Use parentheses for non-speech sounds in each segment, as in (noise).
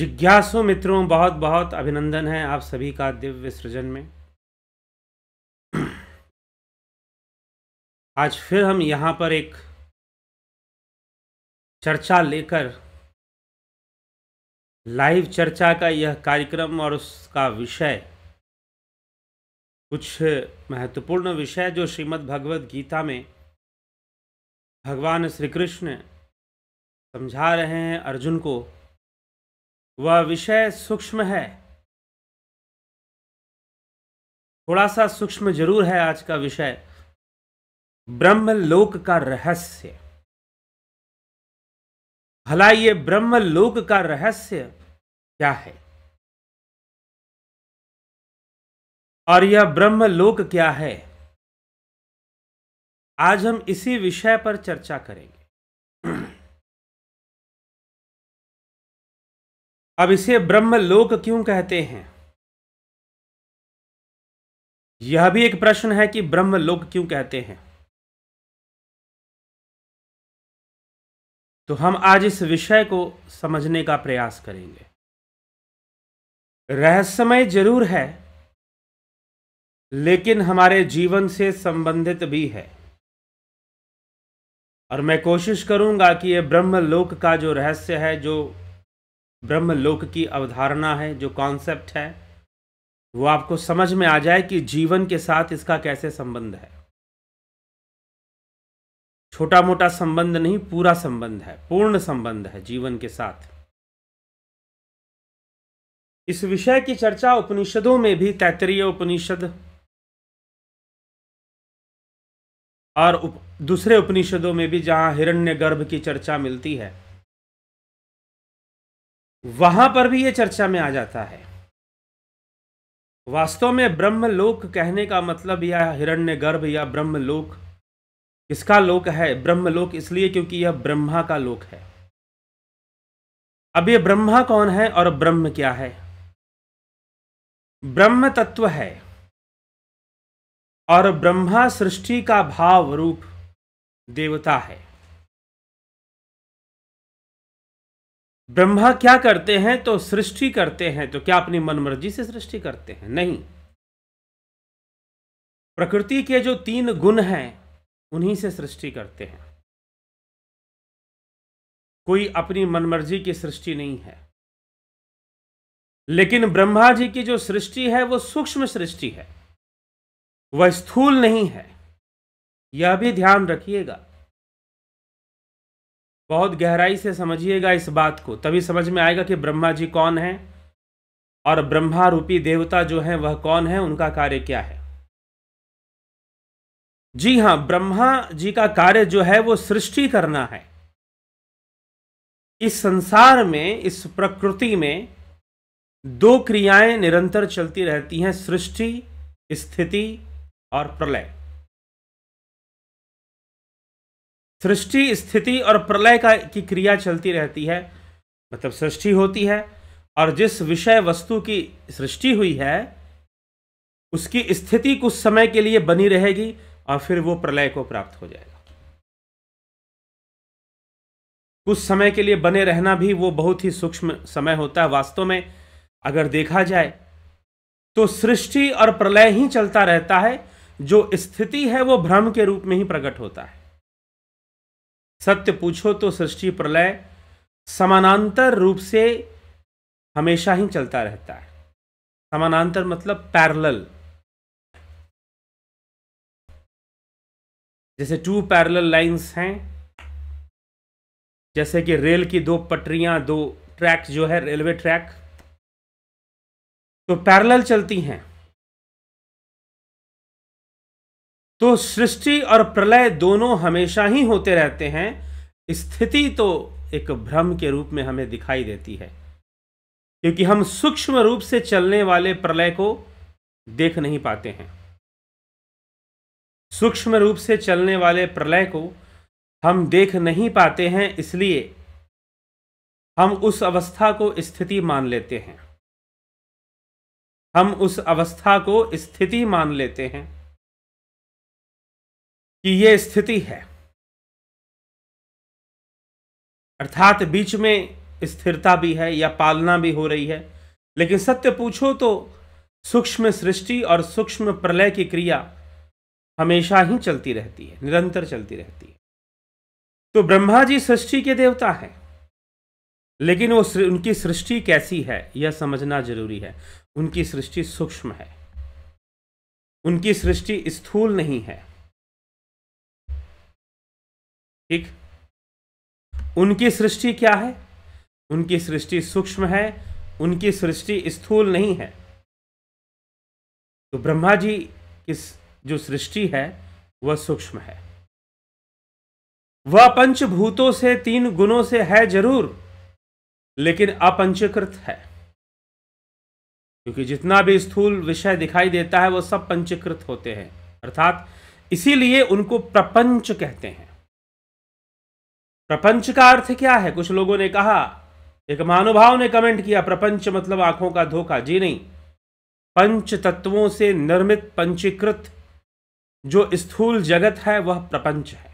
जिज्ञासु मित्रों बहुत बहुत अभिनंदन है आप सभी का दिव्य सृजन में (clears throat) आज फिर हम यहाँ पर एक चर्चा लेकर लाइव चर्चा का यह कार्यक्रम और उसका विषय कुछ महत्वपूर्ण विषय जो श्रीमद् भगवद गीता में भगवान श्री कृष्ण समझा रहे हैं अर्जुन को वह विषय सूक्ष्म है थोड़ा सा सूक्ष्म जरूर है आज का विषय ब्रह्म लोक का रहस्य भला ये ब्रह्म लोक का रहस्य क्या है और यह ब्रह्म लोक क्या है आज हम इसी विषय पर चर्चा करेंगे अब इसे ब्रह्मलोक क्यों कहते हैं यह भी एक प्रश्न है कि ब्रह्मलोक क्यों कहते हैं तो हम आज इस विषय को समझने का प्रयास करेंगे रहस्यमय जरूर है लेकिन हमारे जीवन से संबंधित भी है और मैं कोशिश करूंगा कि यह ब्रह्मलोक का जो रहस्य है जो ब्रह्मलोक की अवधारणा है जो कॉन्सेप्ट है वो आपको समझ में आ जाए कि जीवन के साथ इसका कैसे संबंध है छोटा मोटा संबंध नहीं पूरा संबंध है पूर्ण संबंध है जीवन के साथ इस विषय की चर्चा उपनिषदों में भी तैतरीय उपनिषद और उप, दूसरे उपनिषदों में भी जहां हिरण्य गर्भ की चर्चा मिलती है वहां पर भी ये चर्चा में आ जाता है वास्तव में ब्रह्मलोक कहने का मतलब या गर्भ या ब्रह्मलोक किसका लोक है ब्रह्मलोक इसलिए क्योंकि यह ब्रह्मा का लोक है अब ये ब्रह्मा कौन है और ब्रह्म क्या है ब्रह्म तत्व है और ब्रह्मा सृष्टि का भाव रूप देवता है ब्रह्मा क्या करते हैं तो सृष्टि करते हैं तो क्या अपनी मनमर्जी से सृष्टि करते हैं नहीं प्रकृति के जो तीन गुण हैं उन्हीं से सृष्टि करते हैं कोई अपनी मनमर्जी की सृष्टि नहीं है लेकिन ब्रह्मा जी की जो सृष्टि है वो सूक्ष्म सृष्टि है वह स्थूल नहीं है यह भी ध्यान रखिएगा बहुत गहराई से समझिएगा इस बात को तभी समझ में आएगा कि ब्रह्मा जी कौन हैं और ब्रह्मा रूपी देवता जो हैं वह कौन है उनका कार्य क्या है जी हाँ ब्रह्मा जी का कार्य जो है वो सृष्टि करना है इस संसार में इस प्रकृति में दो क्रियाएं निरंतर चलती रहती हैं सृष्टि स्थिति और प्रलय सृष्टि स्थिति और प्रलय का की क्रिया चलती रहती है मतलब सृष्टि होती है और जिस विषय वस्तु की सृष्टि हुई है उसकी स्थिति कुछ समय के लिए बनी रहेगी और फिर वो प्रलय को प्राप्त हो जाएगा कुछ समय के लिए बने रहना भी वो बहुत ही सूक्ष्म समय होता है वास्तव में अगर देखा जाए तो सृष्टि और प्रलय ही चलता रहता है जो स्थिति है वो भ्रम के रूप में ही प्रकट होता है सत्य पूछो तो सृष्टि प्रलय समानांतर रूप से हमेशा ही चलता रहता है समानांतर मतलब पैरेलल जैसे टू पैरेलल लाइंस हैं जैसे कि रेल की दो पटरियां दो ट्रैक जो है रेलवे ट्रैक तो पैरेलल चलती हैं तो सृष्टि और प्रलय दोनों हमेशा ही होते रहते हैं स्थिति तो एक भ्रम के रूप में हमें दिखाई देती है क्योंकि हम सूक्ष्म रूप से चलने वाले प्रलय को देख नहीं पाते हैं सूक्ष्म रूप से चलने वाले प्रलय को हम देख नहीं पाते हैं इसलिए हम उस अवस्था को स्थिति मान लेते हैं हम उस अवस्था को स्थिति मान लेते हैं कि यह स्थिति है अर्थात बीच में स्थिरता भी है या पालना भी हो रही है लेकिन सत्य पूछो तो सूक्ष्म सृष्टि और सूक्ष्म प्रलय की क्रिया हमेशा ही चलती रहती है निरंतर चलती रहती है तो ब्रह्मा जी सृष्टि के देवता हैं लेकिन वो उनकी सृष्टि कैसी है यह समझना जरूरी है उनकी सृष्टि सूक्ष्म है उनकी सृष्टि स्थूल नहीं है ठीक उनकी सृष्टि क्या है उनकी सृष्टि सूक्ष्म है उनकी सृष्टि स्थूल नहीं है तो ब्रह्मा जी की जो सृष्टि है वह सूक्ष्म है वह पंचभूतों से तीन गुणों से है जरूर लेकिन अपंचीकृत है क्योंकि जितना भी स्थूल विषय दिखाई देता है वह सब पंचीकृत होते हैं अर्थात इसीलिए उनको प्रपंच कहते हैं प्रपंच का अर्थ क्या है कुछ लोगों ने कहा एक महानुभाव ने कमेंट किया प्रपंच मतलब आंखों का धोखा जी नहीं पंच तत्वों से निर्मित पंचीकृत जो स्थूल जगत है वह प्रपंच है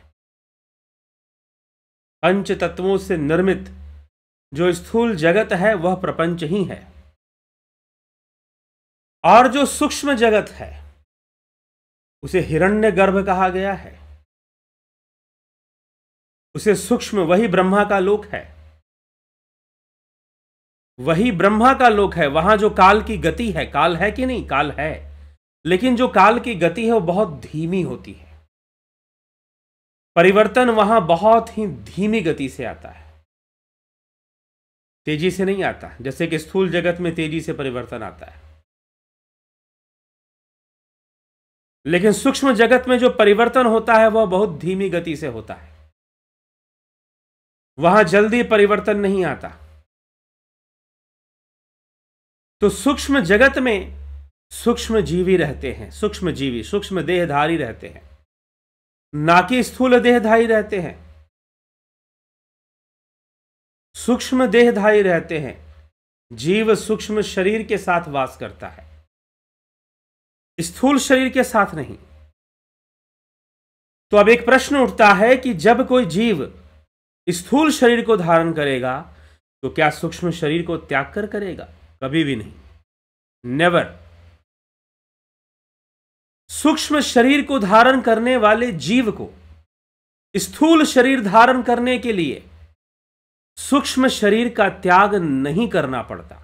पंच तत्वों से निर्मित जो स्थूल जगत है वह प्रपंच ही है और जो सूक्ष्म जगत है उसे हिरण्य गर्भ कहा गया है उसे सूक्ष्म वही ब्रह्मा का लोक है वही ब्रह्मा का लोक है वहां जो काल की गति है काल है कि नहीं काल है लेकिन जो काल की गति है वो बहुत धीमी होती है परिवर्तन वहां बहुत ही धीमी गति से आता है तेजी से नहीं आता जैसे कि स्थूल जगत में तेजी से परिवर्तन आता है लेकिन सूक्ष्म जगत में जो परिवर्तन होता है वह बहुत धीमी गति से होता है वहां जल्दी परिवर्तन नहीं आता तो सूक्ष्म जगत में सूक्ष्म जीवी रहते हैं सूक्ष्म जीवी सूक्ष्म देहधारी रहते हैं ना कि स्थूल देहधारी रहते हैं सूक्ष्म देहधारी रहते हैं जीव सूक्ष्म शरीर के साथ वास करता है स्थूल शरीर के साथ नहीं तो अब एक प्रश्न उठता है कि जब कोई जीव स्थूल शरीर को धारण करेगा तो क्या सूक्ष्म शरीर को त्याग कर करेगा कभी भी नहीं नेवर सूक्ष्म शरीर को धारण करने वाले जीव को स्थूल शरीर धारण करने के लिए सूक्ष्म शरीर का त्याग नहीं करना पड़ता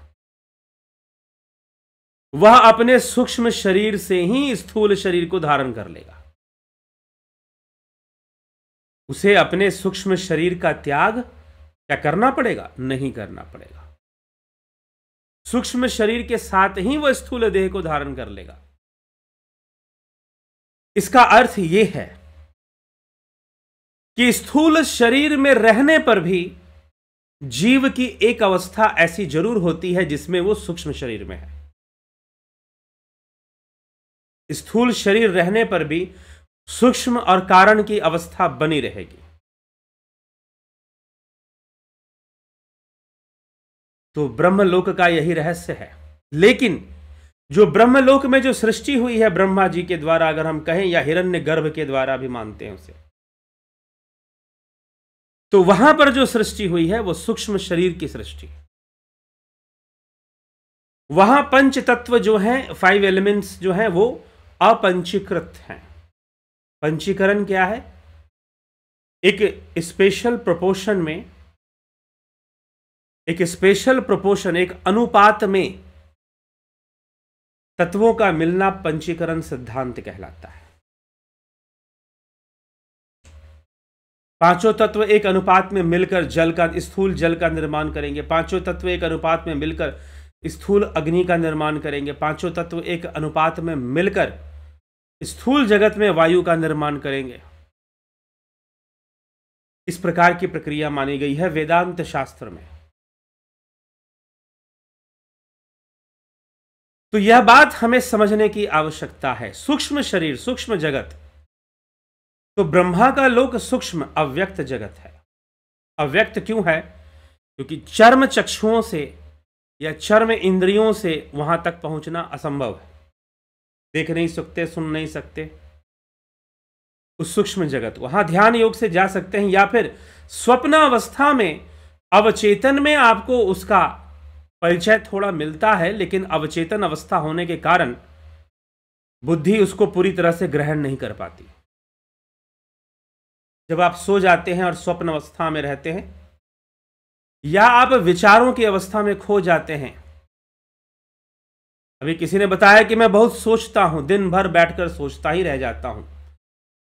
वह अपने सूक्ष्म शरीर से ही स्थूल शरीर को धारण कर लेगा उसे अपने सूक्ष्म शरीर का त्याग क्या करना पड़ेगा नहीं करना पड़ेगा सूक्ष्म शरीर के साथ ही वह स्थूल देह को धारण कर लेगा इसका अर्थ यह है कि स्थूल शरीर में रहने पर भी जीव की एक अवस्था ऐसी जरूर होती है जिसमें वो सूक्ष्म शरीर में है स्थूल शरीर रहने पर भी सूक्ष्म और कारण की अवस्था बनी रहेगी तो ब्रह्मलोक का यही रहस्य है लेकिन जो ब्रह्मलोक में जो सृष्टि हुई है ब्रह्मा जी के द्वारा अगर हम कहें या हिरण्य गर्भ के द्वारा भी मानते हैं उसे तो वहां पर जो सृष्टि हुई है वो सूक्ष्म शरीर की सृष्टि है वहां पंच तत्व जो हैं फाइव एलिमेंट्स जो हैं वो अपंचीकृत हैं पंचीकरण क्या है एक स्पेशल प्रोपोर्शन में एक स्पेशल प्रोपोर्शन एक अनुपात में तत्वों का मिलना पंचीकरण सिद्धांत कहलाता है पांचों तत्व एक अनुपात में मिलकर जल का स्थूल जल का निर्माण करेंगे पांचों तत्व एक अनुपात में मिलकर स्थूल अग्नि का निर्माण करेंगे पांचों तत्व एक अनुपात में मिलकर स्थूल जगत में वायु का निर्माण करेंगे इस प्रकार की प्रक्रिया मानी गई है वेदांत शास्त्र में तो यह बात हमें समझने की आवश्यकता है सूक्ष्म शरीर सूक्ष्म जगत तो ब्रह्मा का लोक सूक्ष्म अव्यक्त जगत है अव्यक्त क्यों है क्योंकि चर्म चक्षुओं से या चर्म इंद्रियों से वहां तक पहुंचना असंभव है देख नहीं सकते सुन नहीं सकते उस सूक्ष्म जगत वहां ध्यान योग से जा सकते हैं या फिर स्वप्न अवस्था में अवचेतन में आपको उसका परिचय थोड़ा मिलता है लेकिन अवचेतन अवस्था होने के कारण बुद्धि उसको पूरी तरह से ग्रहण नहीं कर पाती जब आप सो जाते हैं और स्वप्न अवस्था में रहते हैं या आप विचारों की अवस्था में खो जाते हैं अभी किसी ने बताया कि मैं बहुत सोचता हूं दिन भर बैठकर सोचता ही रह जाता हूं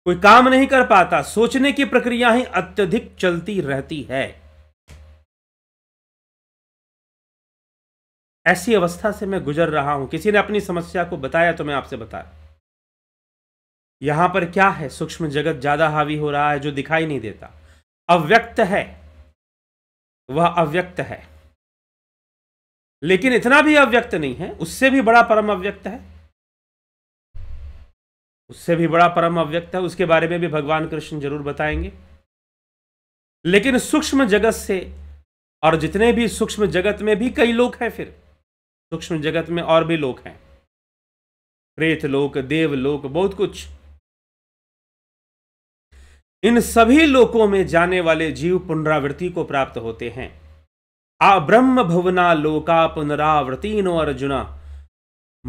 कोई काम नहीं कर पाता सोचने की प्रक्रिया ही अत्यधिक चलती रहती है ऐसी अवस्था से मैं गुजर रहा हूं किसी ने अपनी समस्या को बताया तो मैं आपसे बता यहां पर क्या है सूक्ष्म जगत ज्यादा हावी हो रहा है जो दिखाई नहीं देता अव्यक्त है वह अव्यक्त है लेकिन इतना भी अव्यक्त नहीं है उससे भी बड़ा परम अव्यक्त है उससे भी बड़ा परम अव्यक्त है उसके बारे में भी भगवान कृष्ण जरूर बताएंगे लेकिन सूक्ष्म जगत से और जितने भी सूक्ष्म जगत में भी कई लोग हैं फिर सूक्ष्म जगत में और भी लोग हैं प्रेत लोक देव लोक बहुत कुछ इन सभी लोकों में जाने वाले जीव पुनरावृत्ति को प्राप्त होते हैं आ ब्रह्म भुवना लोका पुनरावृति नो अर्जुन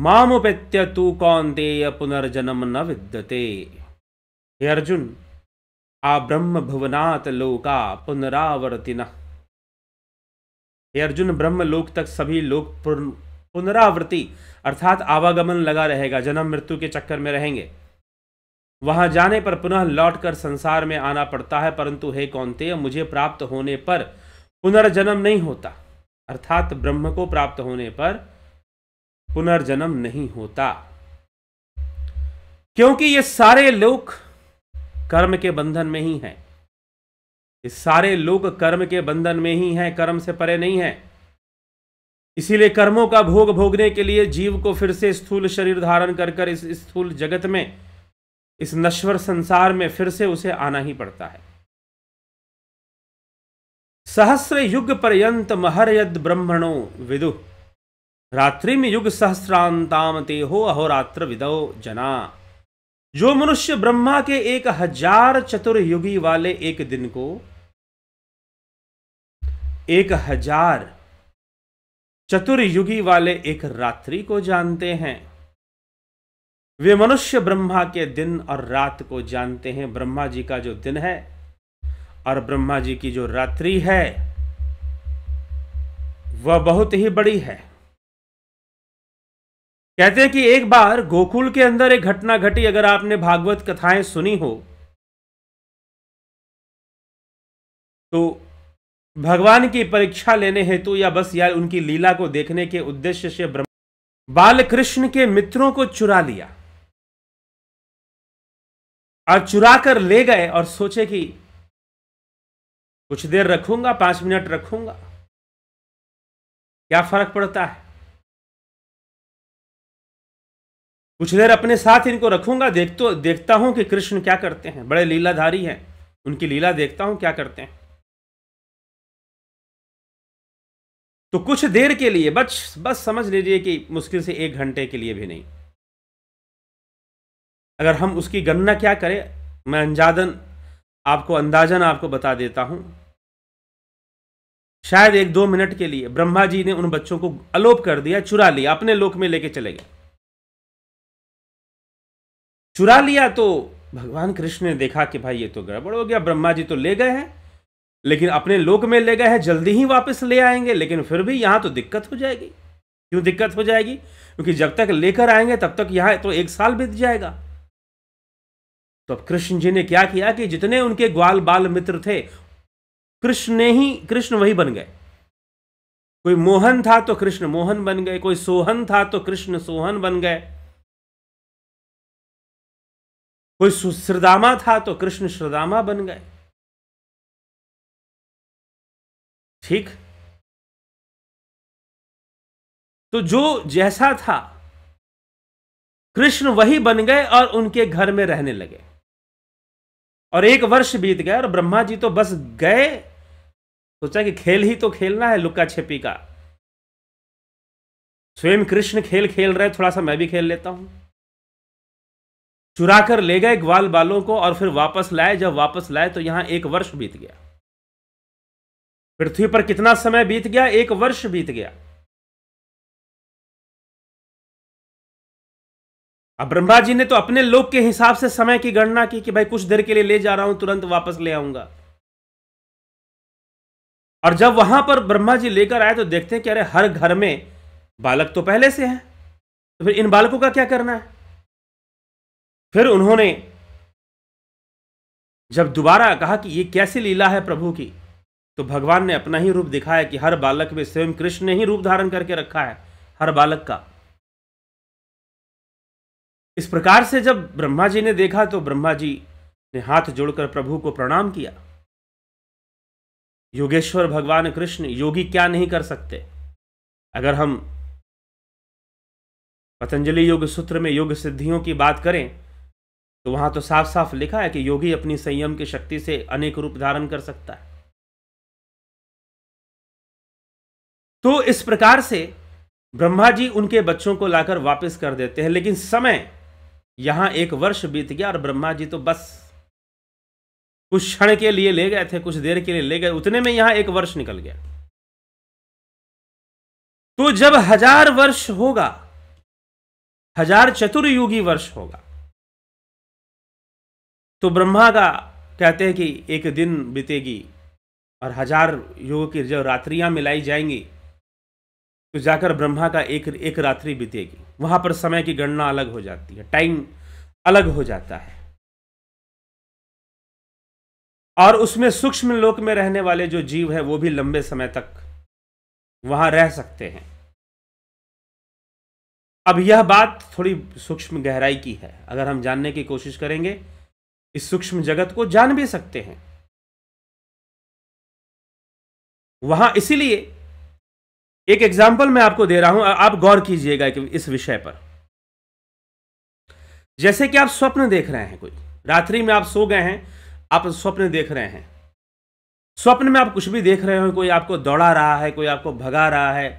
मामुपेत्य तू कौंतेय पुनर्जनम न विद्यते हे अर्जुन आ ब्रह्म भुवनात लोका पुनरावर्ति हे अर्जुन ब्रह्म लोक तक सभी लोक पुनरावृत्ति अर्थात आवागमन लगा रहेगा जन्म मृत्यु के चक्कर में रहेंगे वहां जाने पर पुनः लौटकर संसार में आना पड़ता है परंतु हे कौनते मुझे प्राप्त होने पर पुनर्जन्म नहीं होता अर्थात ब्रह्म को प्राप्त होने पर पुनर्जन्म नहीं होता क्योंकि ये सारे लोग कर्म के बंधन में ही हैं ये सारे लोग कर्म के बंधन में ही हैं कर्म से परे नहीं हैं इसीलिए कर्मों का भोग भोगने के लिए जीव को फिर से स्थूल शरीर धारण कर कर इस स्थूल जगत में इस नश्वर संसार में फिर से उसे आना ही पड़ता है सहस्र युग पर्यंत महरयद ब्रह्मणो विदु रात्रि में युग सहस्रांताम ते हो अहोरात्र विदो जना जो मनुष्य ब्रह्मा के एक हजार चतुर्युगी वाले एक दिन को एक हजार चतुर्युगी वाले एक रात्रि को जानते हैं वे मनुष्य ब्रह्मा के दिन और रात को जानते हैं ब्रह्मा जी का जो दिन है और ब्रह्मा जी की जो रात्रि है वह बहुत ही बड़ी है कहते हैं कि एक बार गोकुल के अंदर एक घटना घटी अगर आपने भागवत कथाएं सुनी हो तो भगवान की परीक्षा लेने हेतु या बस या उनकी लीला को देखने के उद्देश्य से ब्रह्मा बाल कृष्ण के मित्रों को चुरा लिया और चुरा कर ले गए और सोचे कि कुछ देर रखूंगा पांच मिनट रखूंगा क्या फर्क पड़ता है कुछ देर अपने साथ इनको रखूंगा देख तो देखता हूं कि कृष्ण क्या करते हैं बड़े लीलाधारी हैं उनकी लीला देखता हूं क्या करते हैं तो कुछ देर के लिए बस बस समझ लीजिए कि मुश्किल से एक घंटे के लिए भी नहीं अगर हम उसकी गणना क्या करें मैं अंजादन आपको अंदाजन आपको बता देता हूं शायद एक दो मिनट के लिए ब्रह्मा जी ने उन बच्चों को अलोप कर दिया चुरा लिया अपने लोक में लेके चले गए चुरा लिया तो भगवान कृष्ण ने देखा कि भाई ये तो गड़बड़ हो गया ब्रह्मा जी तो ले गए हैं लेकिन अपने लोक में ले गए हैं जल्दी ही वापस ले आएंगे लेकिन फिर भी यहां तो दिक्कत हो जाएगी क्यों दिक्कत हो जाएगी क्योंकि जब तक लेकर आएंगे तब तक यहां तो एक साल बीत जाएगा तो अब कृष्ण जी ने क्या किया कि जितने उनके ग्वाल बाल मित्र थे कृष्ण ने ही कृष्ण वही बन गए कोई मोहन था तो कृष्ण मोहन बन गए कोई सोहन था तो कृष्ण सोहन बन गए कोई श्रदामा था तो कृष्ण श्रदामा बन गए ठीक तो जो जैसा था कृष्ण वही बन गए और उनके घर में रहने लगे और एक वर्ष बीत गया और ब्रह्मा जी तो बस गए सोचा कि खेल ही तो खेलना है लुक्का छिपी का स्वयं कृष्ण खेल खेल रहे थोड़ा सा मैं भी खेल लेता हूं चुरा कर ले गए ग्वाल बालों को और फिर वापस लाए जब वापस लाए तो यहां एक वर्ष बीत गया पृथ्वी पर कितना समय बीत गया एक वर्ष बीत गया अब ब्रह्मा जी ने तो अपने लोग के हिसाब से समय की गणना की कि भाई कुछ देर के लिए ले जा रहा हूं तुरंत वापस ले आऊंगा और जब वहां पर ब्रह्मा जी लेकर आए तो देखते हैं कि अरे हर घर में बालक तो पहले से है तो फिर इन बालकों का क्या करना है फिर उन्होंने जब दोबारा कहा कि ये कैसी लीला है प्रभु की तो भगवान ने अपना ही रूप दिखाया कि हर बालक में स्वयं कृष्ण ने ही रूप धारण करके रखा है हर बालक का इस प्रकार से जब ब्रह्मा जी ने देखा तो ब्रह्मा जी ने हाथ जोड़कर प्रभु को प्रणाम किया योगेश्वर भगवान कृष्ण योगी क्या नहीं कर सकते अगर हम पतंजलि योग सूत्र में योग सिद्धियों की बात करें तो वहां तो साफ साफ लिखा है कि योगी अपनी संयम की शक्ति से अनेक रूप धारण कर सकता है तो इस प्रकार से ब्रह्मा जी उनके बच्चों को लाकर वापस कर देते हैं लेकिन समय यहां एक वर्ष बीत गया और ब्रह्मा जी तो बस कुछ क्षण के लिए ले गए थे कुछ देर के लिए ले गए उतने में यहां एक वर्ष निकल गया तो जब हजार वर्ष होगा हजार चतुर्युगी वर्ष होगा तो ब्रह्मा का कहते हैं कि एक दिन बीतेगी और हजार युग की जब रात्रियां मिलाई जाएंगी तो जाकर ब्रह्मा का एक एक रात्रि बीतेगी वहां पर समय की गणना अलग हो जाती है टाइम अलग हो जाता है और उसमें सूक्ष्म लोक में रहने वाले जो जीव है वो भी लंबे समय तक वहां रह सकते हैं अब यह बात थोड़ी सूक्ष्म गहराई की है अगर हम जानने की कोशिश करेंगे इस सूक्ष्म जगत को जान भी सकते हैं वहां इसीलिए एक एग्जाम्पल मैं आपको दे रहा हूं आप गौर कीजिएगा कि इस विषय पर जैसे कि आप स्वप्न देख रहे हैं कोई रात्रि में आप सो गए हैं आप स्वप्न देख रहे हैं स्वप्न में आप कुछ भी देख रहे हो कोई आपको दौड़ा रहा है कोई आपको भगा रहा है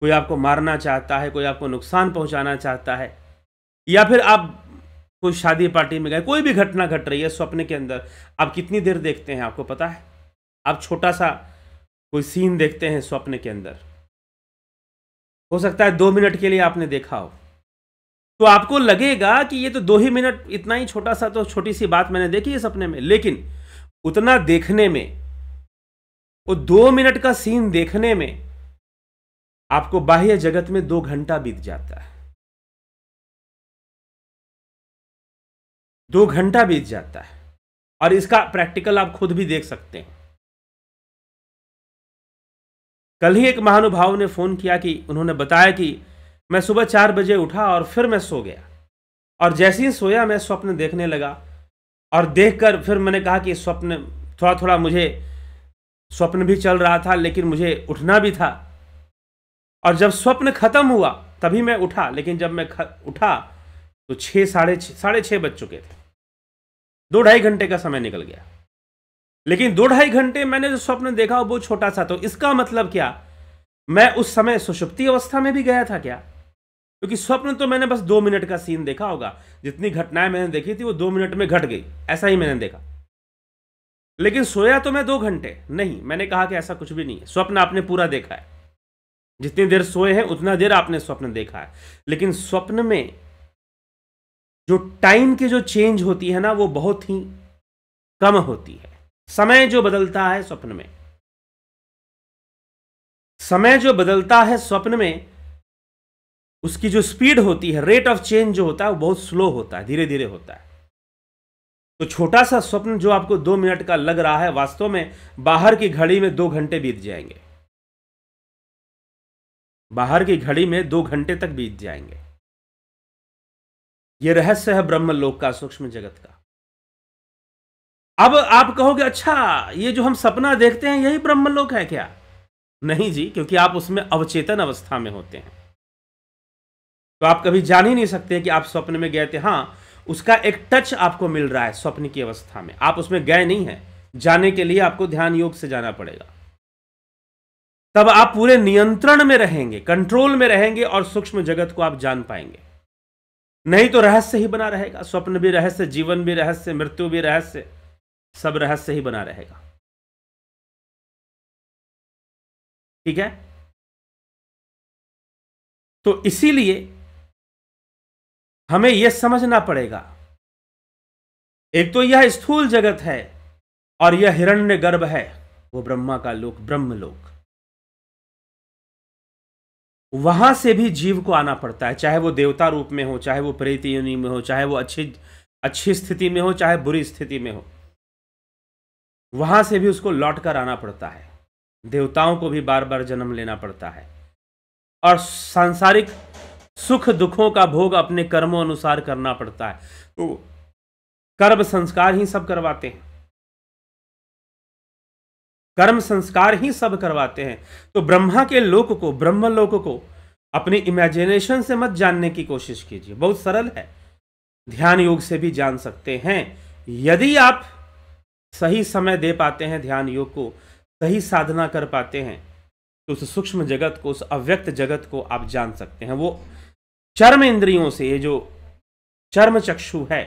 कोई आपको मारना चाहता है कोई आपको नुकसान पहुंचाना चाहता है या फिर आप कोई शादी पार्टी में गए कोई भी घटना घट रही है स्वप्न के अंदर आप कितनी देर देखते हैं आपको पता है आप छोटा सा कोई सीन देखते हैं स्वप्न के अंदर हो सकता है दो मिनट के लिए आपने देखा हो तो आपको लगेगा कि ये तो दो ही मिनट इतना ही छोटा सा तो छोटी सी बात मैंने देखी है सपने में लेकिन उतना देखने में वो दो मिनट का सीन देखने में आपको बाह्य जगत में दो घंटा बीत जाता है दो घंटा बीत जाता है और इसका प्रैक्टिकल आप खुद भी देख सकते हैं कल ही एक महानुभाव ने फोन किया कि उन्होंने बताया कि मैं सुबह चार बजे उठा और फिर मैं सो गया और जैसे ही सोया मैं स्वप्न देखने लगा और देखकर फिर मैंने कहा कि स्वप्न थोड़ा थोड़ा मुझे स्वप्न भी चल रहा था लेकिन मुझे उठना भी था और जब स्वप्न खत्म हुआ तभी मैं उठा लेकिन जब मैं उठा तो छः साढ़े छः साढ़े छः बज चुके थे दो ढाई घंटे का समय निकल गया लेकिन दो ढाई घंटे मैंने जो स्वप्न देखा वो छोटा सा तो इसका मतलब क्या मैं उस समय सुषुप्ति अवस्था में भी गया था क्या क्योंकि स्वप्न तो मैंने बस दो मिनट का सीन देखा होगा जितनी घटनाएं मैंने देखी थी वो दो मिनट में घट गई ऐसा ही मैंने देखा लेकिन सोया तो मैं दो घंटे नहीं मैंने कहा कि ऐसा कुछ भी नहीं है स्वप्न आपने पूरा देखा है जितनी देर सोए हैं उतना देर आपने स्वप्न देखा है लेकिन स्वप्न में जो टाइम की जो चेंज होती है ना वो बहुत ही कम होती है समय जो बदलता है स्वप्न में समय जो बदलता है स्वप्न में उसकी जो स्पीड होती है रेट ऑफ चेंज जो होता है वो बहुत स्लो होता है धीरे धीरे होता है तो छोटा सा स्वप्न जो आपको दो मिनट का लग रहा है वास्तव में बाहर की घड़ी में दो घंटे बीत जाएंगे बाहर की घड़ी में दो घंटे तक बीत जाएंगे यह रहस्य है ब्रह्म लोक का सूक्ष्म जगत का अब आप कहोगे अच्छा ये जो हम सपना देखते हैं यही ब्रह्मलोक है क्या नहीं जी क्योंकि आप उसमें अवचेतन अवस्था में होते हैं तो आप कभी जान ही नहीं सकते कि आप स्वप्न में गए थे हाँ उसका एक टच आपको मिल रहा है स्वप्न की अवस्था में आप उसमें गए नहीं है जाने के लिए आपको ध्यान योग से जाना पड़ेगा तब आप पूरे नियंत्रण में रहेंगे कंट्रोल में रहेंगे और सूक्ष्म जगत को आप जान पाएंगे नहीं तो रहस्य ही बना रहेगा स्वप्न भी रहस्य जीवन भी रहस्य मृत्यु भी रहस्य सब रहस्य ही बना रहेगा ठीक है तो इसीलिए हमें यह समझना पड़ेगा एक तो यह स्थूल जगत है और यह हिरण्य गर्भ है वो ब्रह्मा का लोक ब्रह्म लोक वहां से भी जीव को आना पड़ता है चाहे वो देवता रूप में हो चाहे वो प्रेत में हो चाहे वो अच्छी अच्छी स्थिति में हो चाहे बुरी स्थिति में हो वहां से भी उसको लौट कर आना पड़ता है देवताओं को भी बार बार जन्म लेना पड़ता है और सांसारिक सुख दुखों का भोग अपने कर्मों अनुसार करना पड़ता है तो कर्म संस्कार ही सब करवाते हैं कर्म संस्कार ही सब करवाते हैं तो ब्रह्मा के लोक को ब्रह्म लोक को अपनी इमेजिनेशन से मत जानने की कोशिश कीजिए बहुत सरल है ध्यान योग से भी जान सकते हैं यदि आप सही समय दे पाते हैं ध्यान योग को सही साधना कर पाते हैं तो उस सूक्ष्म जगत को उस अव्यक्त जगत को आप जान सकते हैं वो चर्म इंद्रियों से ये जो चर्म चक्षु है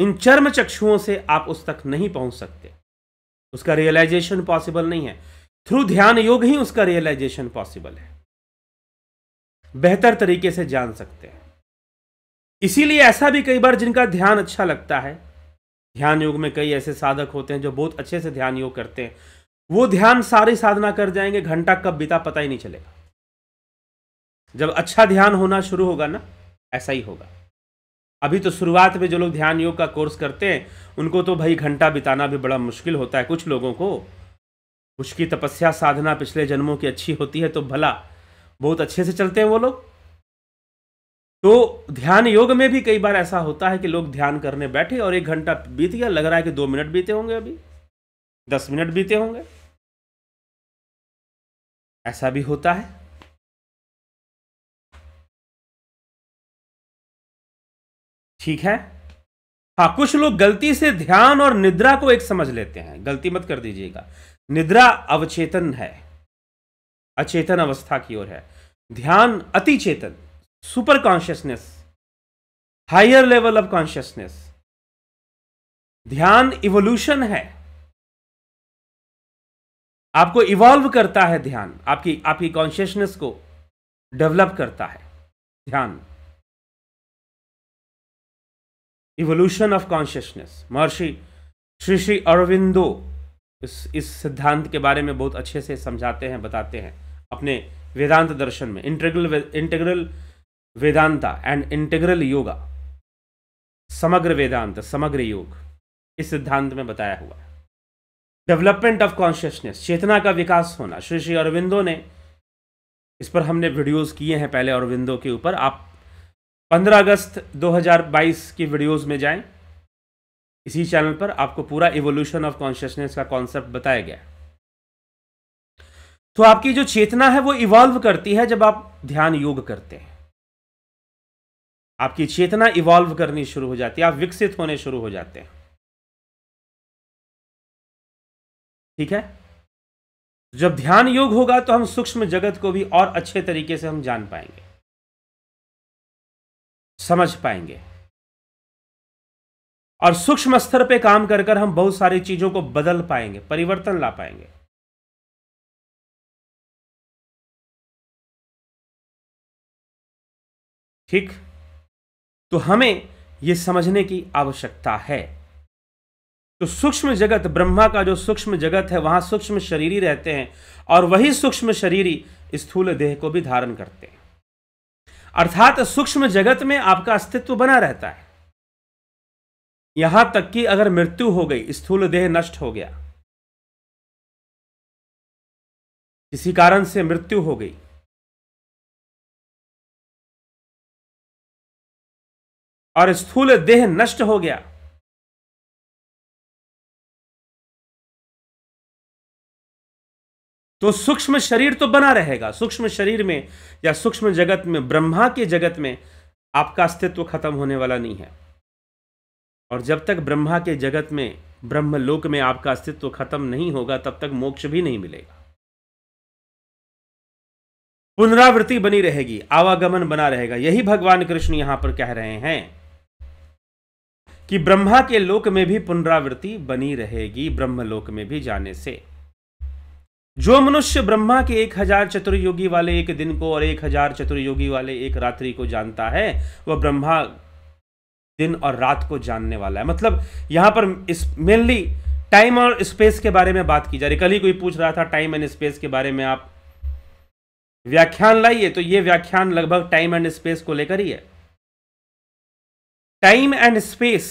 इन चर्म चक्षुओं से आप उस तक नहीं पहुंच सकते उसका रियलाइजेशन पॉसिबल नहीं है थ्रू ध्यान योग ही उसका रियलाइजेशन पॉसिबल है बेहतर तरीके से जान सकते हैं इसीलिए ऐसा भी कई बार जिनका ध्यान अच्छा लगता है ध्यान योग में कई ऐसे साधक होते हैं जो बहुत अच्छे से ध्यान योग करते हैं वो ध्यान सारी साधना कर जाएंगे घंटा कब बीता पता ही नहीं चलेगा जब अच्छा ध्यान होना शुरू होगा ना ऐसा ही होगा अभी तो शुरुआत में जो लोग ध्यान योग का कोर्स करते हैं उनको तो भाई घंटा बिताना भी बड़ा मुश्किल होता है कुछ लोगों को कुछ की तपस्या साधना पिछले जन्मों की अच्छी होती है तो भला बहुत अच्छे से चलते हैं वो लोग तो ध्यान योग में भी कई बार ऐसा होता है कि लोग ध्यान करने बैठे और एक घंटा बीत गया लग रहा है कि दो मिनट बीते होंगे अभी दस मिनट बीते होंगे ऐसा भी होता है ठीक है हाँ कुछ लोग गलती से ध्यान और निद्रा को एक समझ लेते हैं गलती मत कर दीजिएगा निद्रा अवचेतन है अचेतन अवस्था की ओर है ध्यान अति चेतन super consciousness higher level of consciousness ध्यान इवोल्यूशन है आपको इवॉल्व करता है ध्यान आपकी आपकी कॉन्शियसनेस को डेवलप करता है ध्यान इवोल्यूशन ऑफ कॉन्शियसनेस महर्षि श्री श्री अरविंदो इस इस सिद्धांत के बारे में बहुत अच्छे से समझाते हैं बताते हैं अपने वेदांत दर्शन में integral way, integral Vedanta and integral yoga समग्र वेदांत समग्र योग इस सिद्धांत में बताया हुआ है डेवलपमेंट ऑफ कॉन्शियसनेस चेतना का विकास होना श्री श्री अरविंदो ने इस पर हमने वीडियोस किए हैं पहले अरविंदो के ऊपर आप 15 अगस्त 2022 की वीडियोस में जाएं इसी चैनल पर आपको पूरा इवोल्यूशन ऑफ कॉन्शियसनेस का कॉन्सेप्ट बताया गया तो आपकी जो चेतना है वो इवॉल्व करती है जब आप ध्यान योग करते हैं आपकी चेतना इवॉल्व करनी शुरू हो जाती है आप विकसित होने शुरू हो जाते हैं ठीक है जब ध्यान योग होगा तो हम सूक्ष्म जगत को भी और अच्छे तरीके से हम जान पाएंगे समझ पाएंगे और सूक्ष्म स्तर पे काम कर कर हम बहुत सारी चीजों को बदल पाएंगे परिवर्तन ला पाएंगे ठीक तो हमें यह समझने की आवश्यकता है तो सूक्ष्म जगत ब्रह्मा का जो सूक्ष्म जगत है वहां सूक्ष्म शरीरी रहते हैं और वही सूक्ष्म शरीरी स्थूल देह को भी धारण करते हैं अर्थात सूक्ष्म जगत में आपका अस्तित्व बना रहता है यहां तक कि अगर मृत्यु हो गई स्थूल देह नष्ट हो गया किसी कारण से मृत्यु हो गई और स्थूल देह नष्ट हो गया तो सूक्ष्म शरीर तो बना रहेगा सूक्ष्म शरीर में या सूक्ष्म जगत में ब्रह्मा के जगत में आपका अस्तित्व खत्म होने वाला नहीं है और जब तक ब्रह्मा के जगत में ब्रह्म लोक में आपका अस्तित्व खत्म नहीं होगा तब तक मोक्ष भी नहीं मिलेगा पुनरावृत्ति बनी रहेगी आवागमन बना रहेगा यही भगवान कृष्ण यहां पर कह रहे हैं कि ब्रह्मा के लोक में भी पुनरावृत्ति बनी रहेगी ब्रह्म लोक में भी जाने से जो मनुष्य ब्रह्मा के एक हजार चतुर्योगी वाले एक दिन को और एक हजार चतुर्योगी वाले एक रात्रि को जानता है वह ब्रह्मा दिन और रात को जानने वाला है मतलब यहां पर इस मेनली टाइम और स्पेस के बारे में बात की जा रही कल ही कोई पूछ रहा था टाइम एंड स्पेस के बारे में आप व्याख्यान लाइए तो यह व्याख्यान लगभग टाइम एंड स्पेस को लेकर ही है टाइम एंड स्पेस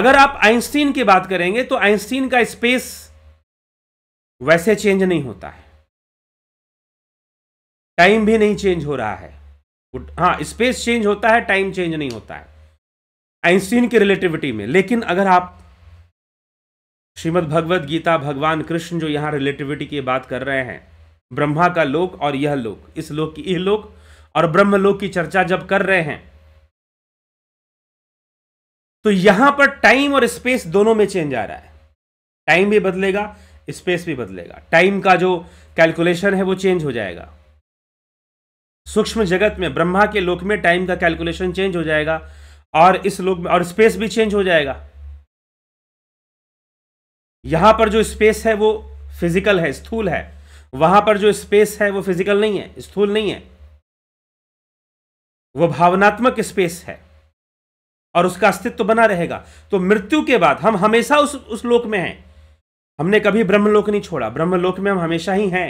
अगर आप आइंस्टीन की बात करेंगे तो आइंस्टीन का स्पेस वैसे चेंज नहीं होता है टाइम भी नहीं चेंज हो रहा है हाँ स्पेस चेंज होता है टाइम चेंज नहीं होता है आइंस्टीन की रिलेटिविटी में लेकिन अगर आप श्रीमद भगवत गीता भगवान कृष्ण जो यहां रिलेटिविटी की बात कर रहे हैं ब्रह्मा का लोक और यह लोक इस लोक की यह लोक और ब्रह्म लोक की चर्चा जब कर रहे हैं तो यहां पर टाइम और स्पेस दोनों में चेंज आ रहा है टाइम भी बदलेगा स्पेस भी बदलेगा टाइम का जो कैलकुलेशन है वो चेंज हो जाएगा सूक्ष्म जगत में ब्रह्मा के लोक में टाइम का कैलकुलेशन चेंज हो जाएगा और इस लोक में और स्पेस भी चेंज हो जाएगा यहां पर जो स्पेस है वो फिजिकल है स्थूल है वहां पर जो स्पेस है वो फिजिकल नहीं है स्थूल नहीं है वो भावनात्मक स्पेस है और उसका अस्तित्व बना रहेगा तो मृत्यु के बाद हम हमेशा उस उस लोक में हैं हमने कभी ब्रह्मलोक नहीं छोड़ा ब्रह्मलोक में हम हमेशा ही हैं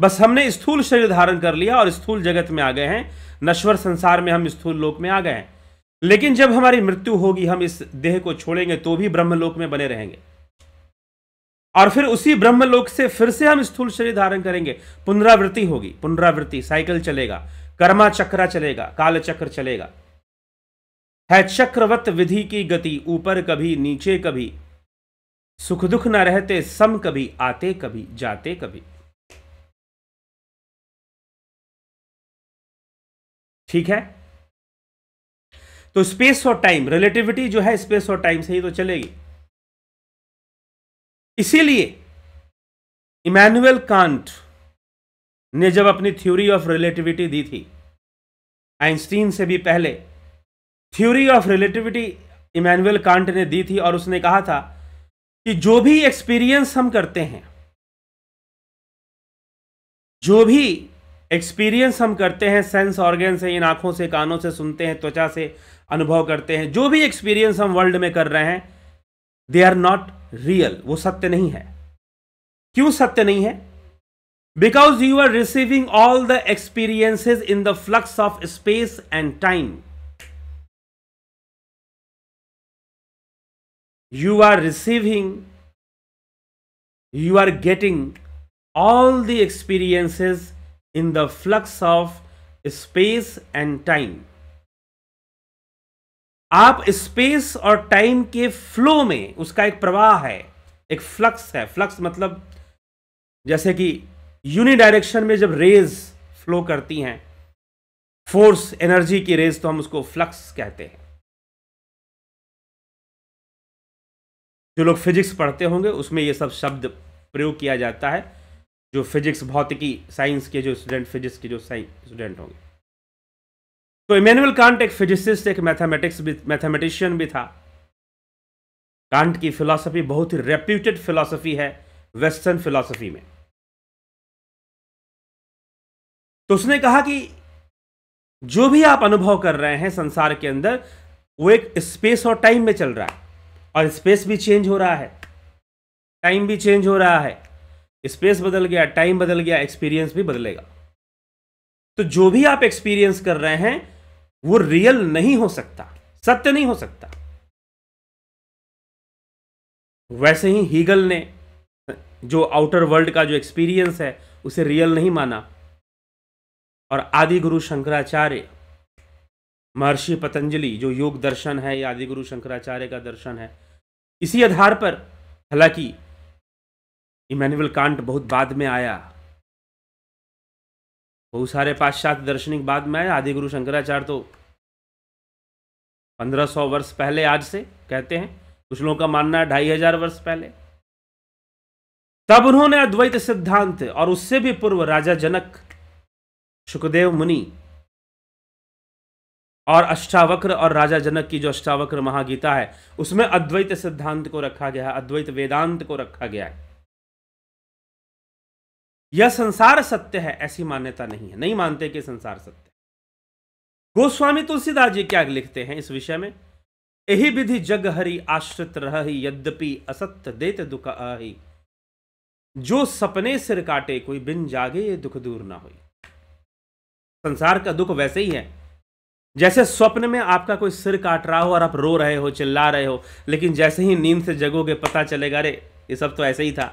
बस हमने स्थूल शरीर धारण कर लिया और स्थूल जगत में आ गए हैं नश्वर संसार में हम स्थूल लोक में आ गए हैं लेकिन जब हमारी मृत्यु होगी हम इस देह को छोड़ेंगे तो भी ब्रह्मलोक में बने रहेंगे और फिर उसी ब्रह्मलोक से फिर से हम स्थूल शरीर धारण करेंगे पुनरावृत्ति होगी पुनरावृत्ति साइकिल चलेगा कर्मा चक्र चलेगा काल चक्र चलेगा है चक्रवत विधि की गति ऊपर कभी नीचे कभी सुख दुख न रहते सम कभी आते कभी जाते कभी ठीक है तो स्पेस और टाइम रिलेटिविटी जो है स्पेस और टाइम से ही तो चलेगी इसीलिए इमैनुअल कांट ने जब अपनी थ्योरी ऑफ रिलेटिविटी दी थी आइंस्टीन से भी पहले theory of relativity Immanuel Kant ने दी थी और उसने कहा था कि जो भी एक्सपीरियंस हम करते हैं जो भी एक्सपीरियंस हम करते हैं सेंस ऑर्गन से इन आंखों से कानों से सुनते हैं त्वचा से अनुभव करते हैं जो भी एक्सपीरियंस हम वर्ल्ड में कर रहे हैं दे आर नॉट रियल वो सत्य नहीं है क्यों सत्य नहीं है because you are receiving all the experiences in the flux of space and time you are receiving, you are getting all the experiences in the flux of space and time. आप space और time के flow में उसका एक प्रवाह है एक flux है फ्लक्स मतलब जैसे कि यूनि डायरेक्शन में जब रेज फ्लो करती हैं फोर्स एनर्जी की रेज तो हम उसको फ्लक्स कहते हैं जो लोग फिजिक्स पढ़ते होंगे उसमें ये सब शब्द प्रयोग किया जाता है जो फिजिक्स भौतिकी साइंस के जो स्टूडेंट फिजिक्स के जो साइंस स्टूडेंट होंगे तो इमेनुअल कांट एक फिजिसिस्ट एक मैथमेटिक्स भी मैथमेटिशियन भी था कांट की फिलॉसफी बहुत ही रेप्यूटेड फिलॉसफी है वेस्टर्न फिलॉसफी में तो उसने कहा कि जो भी आप अनुभव कर रहे हैं संसार के अंदर वो एक स्पेस और टाइम में चल रहा है और स्पेस भी चेंज हो रहा है टाइम भी चेंज हो रहा है स्पेस बदल गया टाइम बदल गया एक्सपीरियंस भी बदलेगा तो जो भी आप एक्सपीरियंस कर रहे हैं वो रियल नहीं हो सकता सत्य नहीं हो सकता वैसे ही हीगल ने जो आउटर वर्ल्ड का जो एक्सपीरियंस है उसे रियल नहीं माना और आदि गुरु शंकराचार्य महर्षि पतंजलि जो योग दर्शन है या आदिगुरु शंकराचार्य का दर्शन है इसी आधार पर हालांकि इमैनुअल कांट बहुत बाद में आया बहुत सारे पाश्चात्य दर्शनिक बाद में आए आदिगुरु शंकराचार्य तो 1500 वर्ष पहले आज से कहते हैं कुछ लोगों का मानना है ढाई हजार वर्ष पहले तब उन्होंने अद्वैत सिद्धांत और उससे भी पूर्व राजा जनक सुखदेव मुनि और अष्टावक्र और राजा जनक की जो अष्टावक्र महागीता है उसमें अद्वैत सिद्धांत को रखा गया है अद्वैत वेदांत को रखा गया है यह संसार सत्य है ऐसी मान्यता नहीं है नहीं मानते कि संसार सत्य गोस्वामी तुलसीदास जी क्या लिखते हैं इस विषय में यही विधि जग हरि आश्रित रही यद्यपि असत्य देत दुख अहि जो सपने सिर काटे कोई बिन जागे ये दुख दूर ना हो संसार का दुख वैसे ही है जैसे स्वप्न में आपका कोई सिर काट रहा हो और आप रो रहे हो चिल्ला रहे हो लेकिन जैसे ही नींद से जगोगे पता चलेगा अरे ये सब तो ऐसे ही था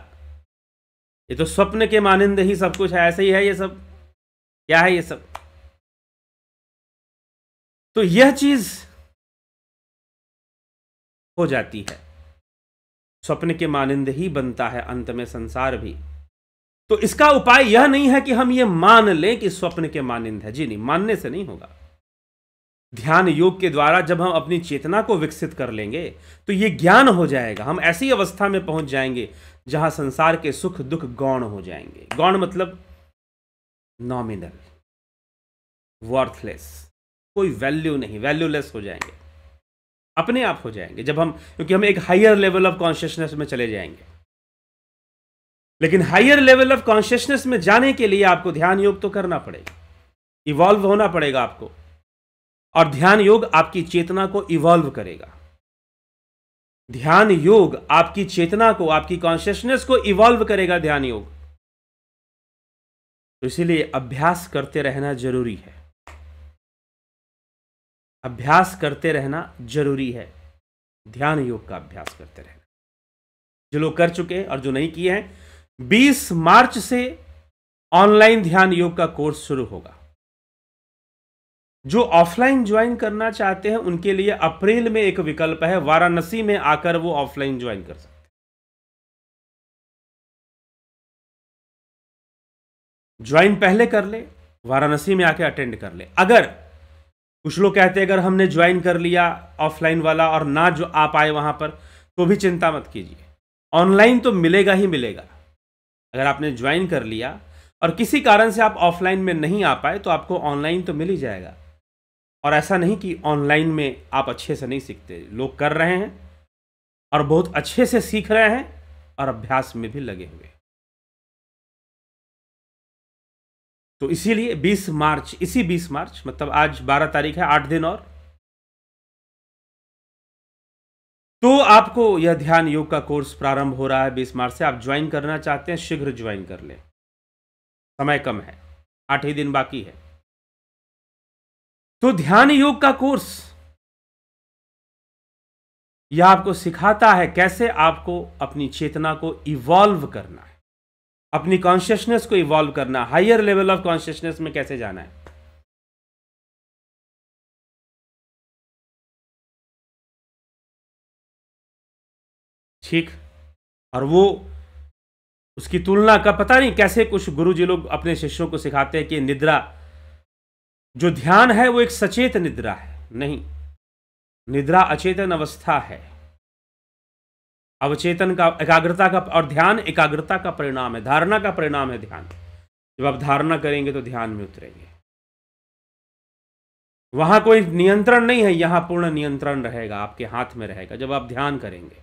ये तो स्वप्न के मानिंद ही सब कुछ है ऐसे ही है ये सब क्या है ये सब तो यह चीज हो जाती है स्वप्न के मानिंद ही बनता है अंत में संसार भी तो इसका उपाय यह नहीं है कि हम ये मान लें कि स्वप्न के मानिंद है जी नहीं मानने से नहीं होगा ध्यान योग के द्वारा जब हम अपनी चेतना को विकसित कर लेंगे तो ये ज्ञान हो जाएगा हम ऐसी अवस्था में पहुंच जाएंगे जहां संसार के सुख दुख गौण हो जाएंगे गौण मतलब नॉमिनल वर्थलेस कोई वैल्यू नहीं वैल्यूलेस हो जाएंगे अपने आप हो जाएंगे जब हम क्योंकि हम एक हायर लेवल ऑफ कॉन्शियसनेस में चले जाएंगे लेकिन हायर लेवल ऑफ कॉन्शियसनेस में जाने के लिए आपको ध्यान योग तो करना पड़ेगा इवॉल्व होना पड़ेगा आपको और ध्यान योग आपकी चेतना को इवॉल्व करेगा ध्यान योग आपकी चेतना को आपकी कॉन्शियसनेस को इवॉल्व करेगा ध्यान योग तो इसीलिए अभ्यास करते रहना जरूरी है अभ्यास करते रहना जरूरी है ध्यान योग का अभ्यास करते रहना जो लोग कर चुके हैं और जो नहीं किए हैं 20 मार्च से ऑनलाइन ध्यान योग का कोर्स शुरू होगा जो ऑफलाइन ज्वाइन करना चाहते हैं उनके लिए अप्रैल में एक विकल्प है वाराणसी में आकर वो ऑफलाइन ज्वाइन कर सकते ज्वाइन पहले कर ले वाराणसी में आके अटेंड कर ले अगर कुछ लोग कहते हैं अगर हमने ज्वाइन कर लिया ऑफलाइन वाला और ना जो आप आए वहां पर तो भी चिंता मत कीजिए ऑनलाइन तो मिलेगा ही मिलेगा अगर आपने ज्वाइन कर लिया और किसी कारण से आप ऑफलाइन में नहीं आ पाए तो आपको ऑनलाइन तो मिल ही जाएगा और ऐसा नहीं कि ऑनलाइन में आप अच्छे से नहीं सीखते लोग कर रहे हैं और बहुत अच्छे से सीख रहे हैं और अभ्यास में भी लगे हुए तो इसीलिए 20 मार्च इसी 20 मार्च मतलब आज 12 तारीख है आठ दिन और तो आपको यह ध्यान योग का कोर्स प्रारंभ हो रहा है 20 मार्च से आप ज्वाइन करना चाहते हैं शीघ्र ज्वाइन कर लें समय कम है आठ ही दिन बाकी है तो ध्यान योग का कोर्स यह आपको सिखाता है कैसे आपको अपनी चेतना को इवॉल्व करना है अपनी कॉन्शियसनेस को इवॉल्व करना हायर लेवल ऑफ कॉन्शियसनेस में कैसे जाना है ठीक और वो उसकी तुलना का पता नहीं कैसे कुछ गुरु जी लोग अपने शिष्यों को सिखाते हैं कि निद्रा जो ध्यान है वो एक सचेत निद्रा है नहीं निद्रा अचेतन अवस्था है अवचेतन का एकाग्रता का और ध्यान एकाग्रता का परिणाम है धारणा का परिणाम है ध्यान जब आप धारणा करेंगे तो ध्यान में उतरेंगे वहां कोई नियंत्रण नहीं है यहां पूर्ण नियंत्रण रहेगा आपके हाथ में रहेगा जब आप ध्यान करेंगे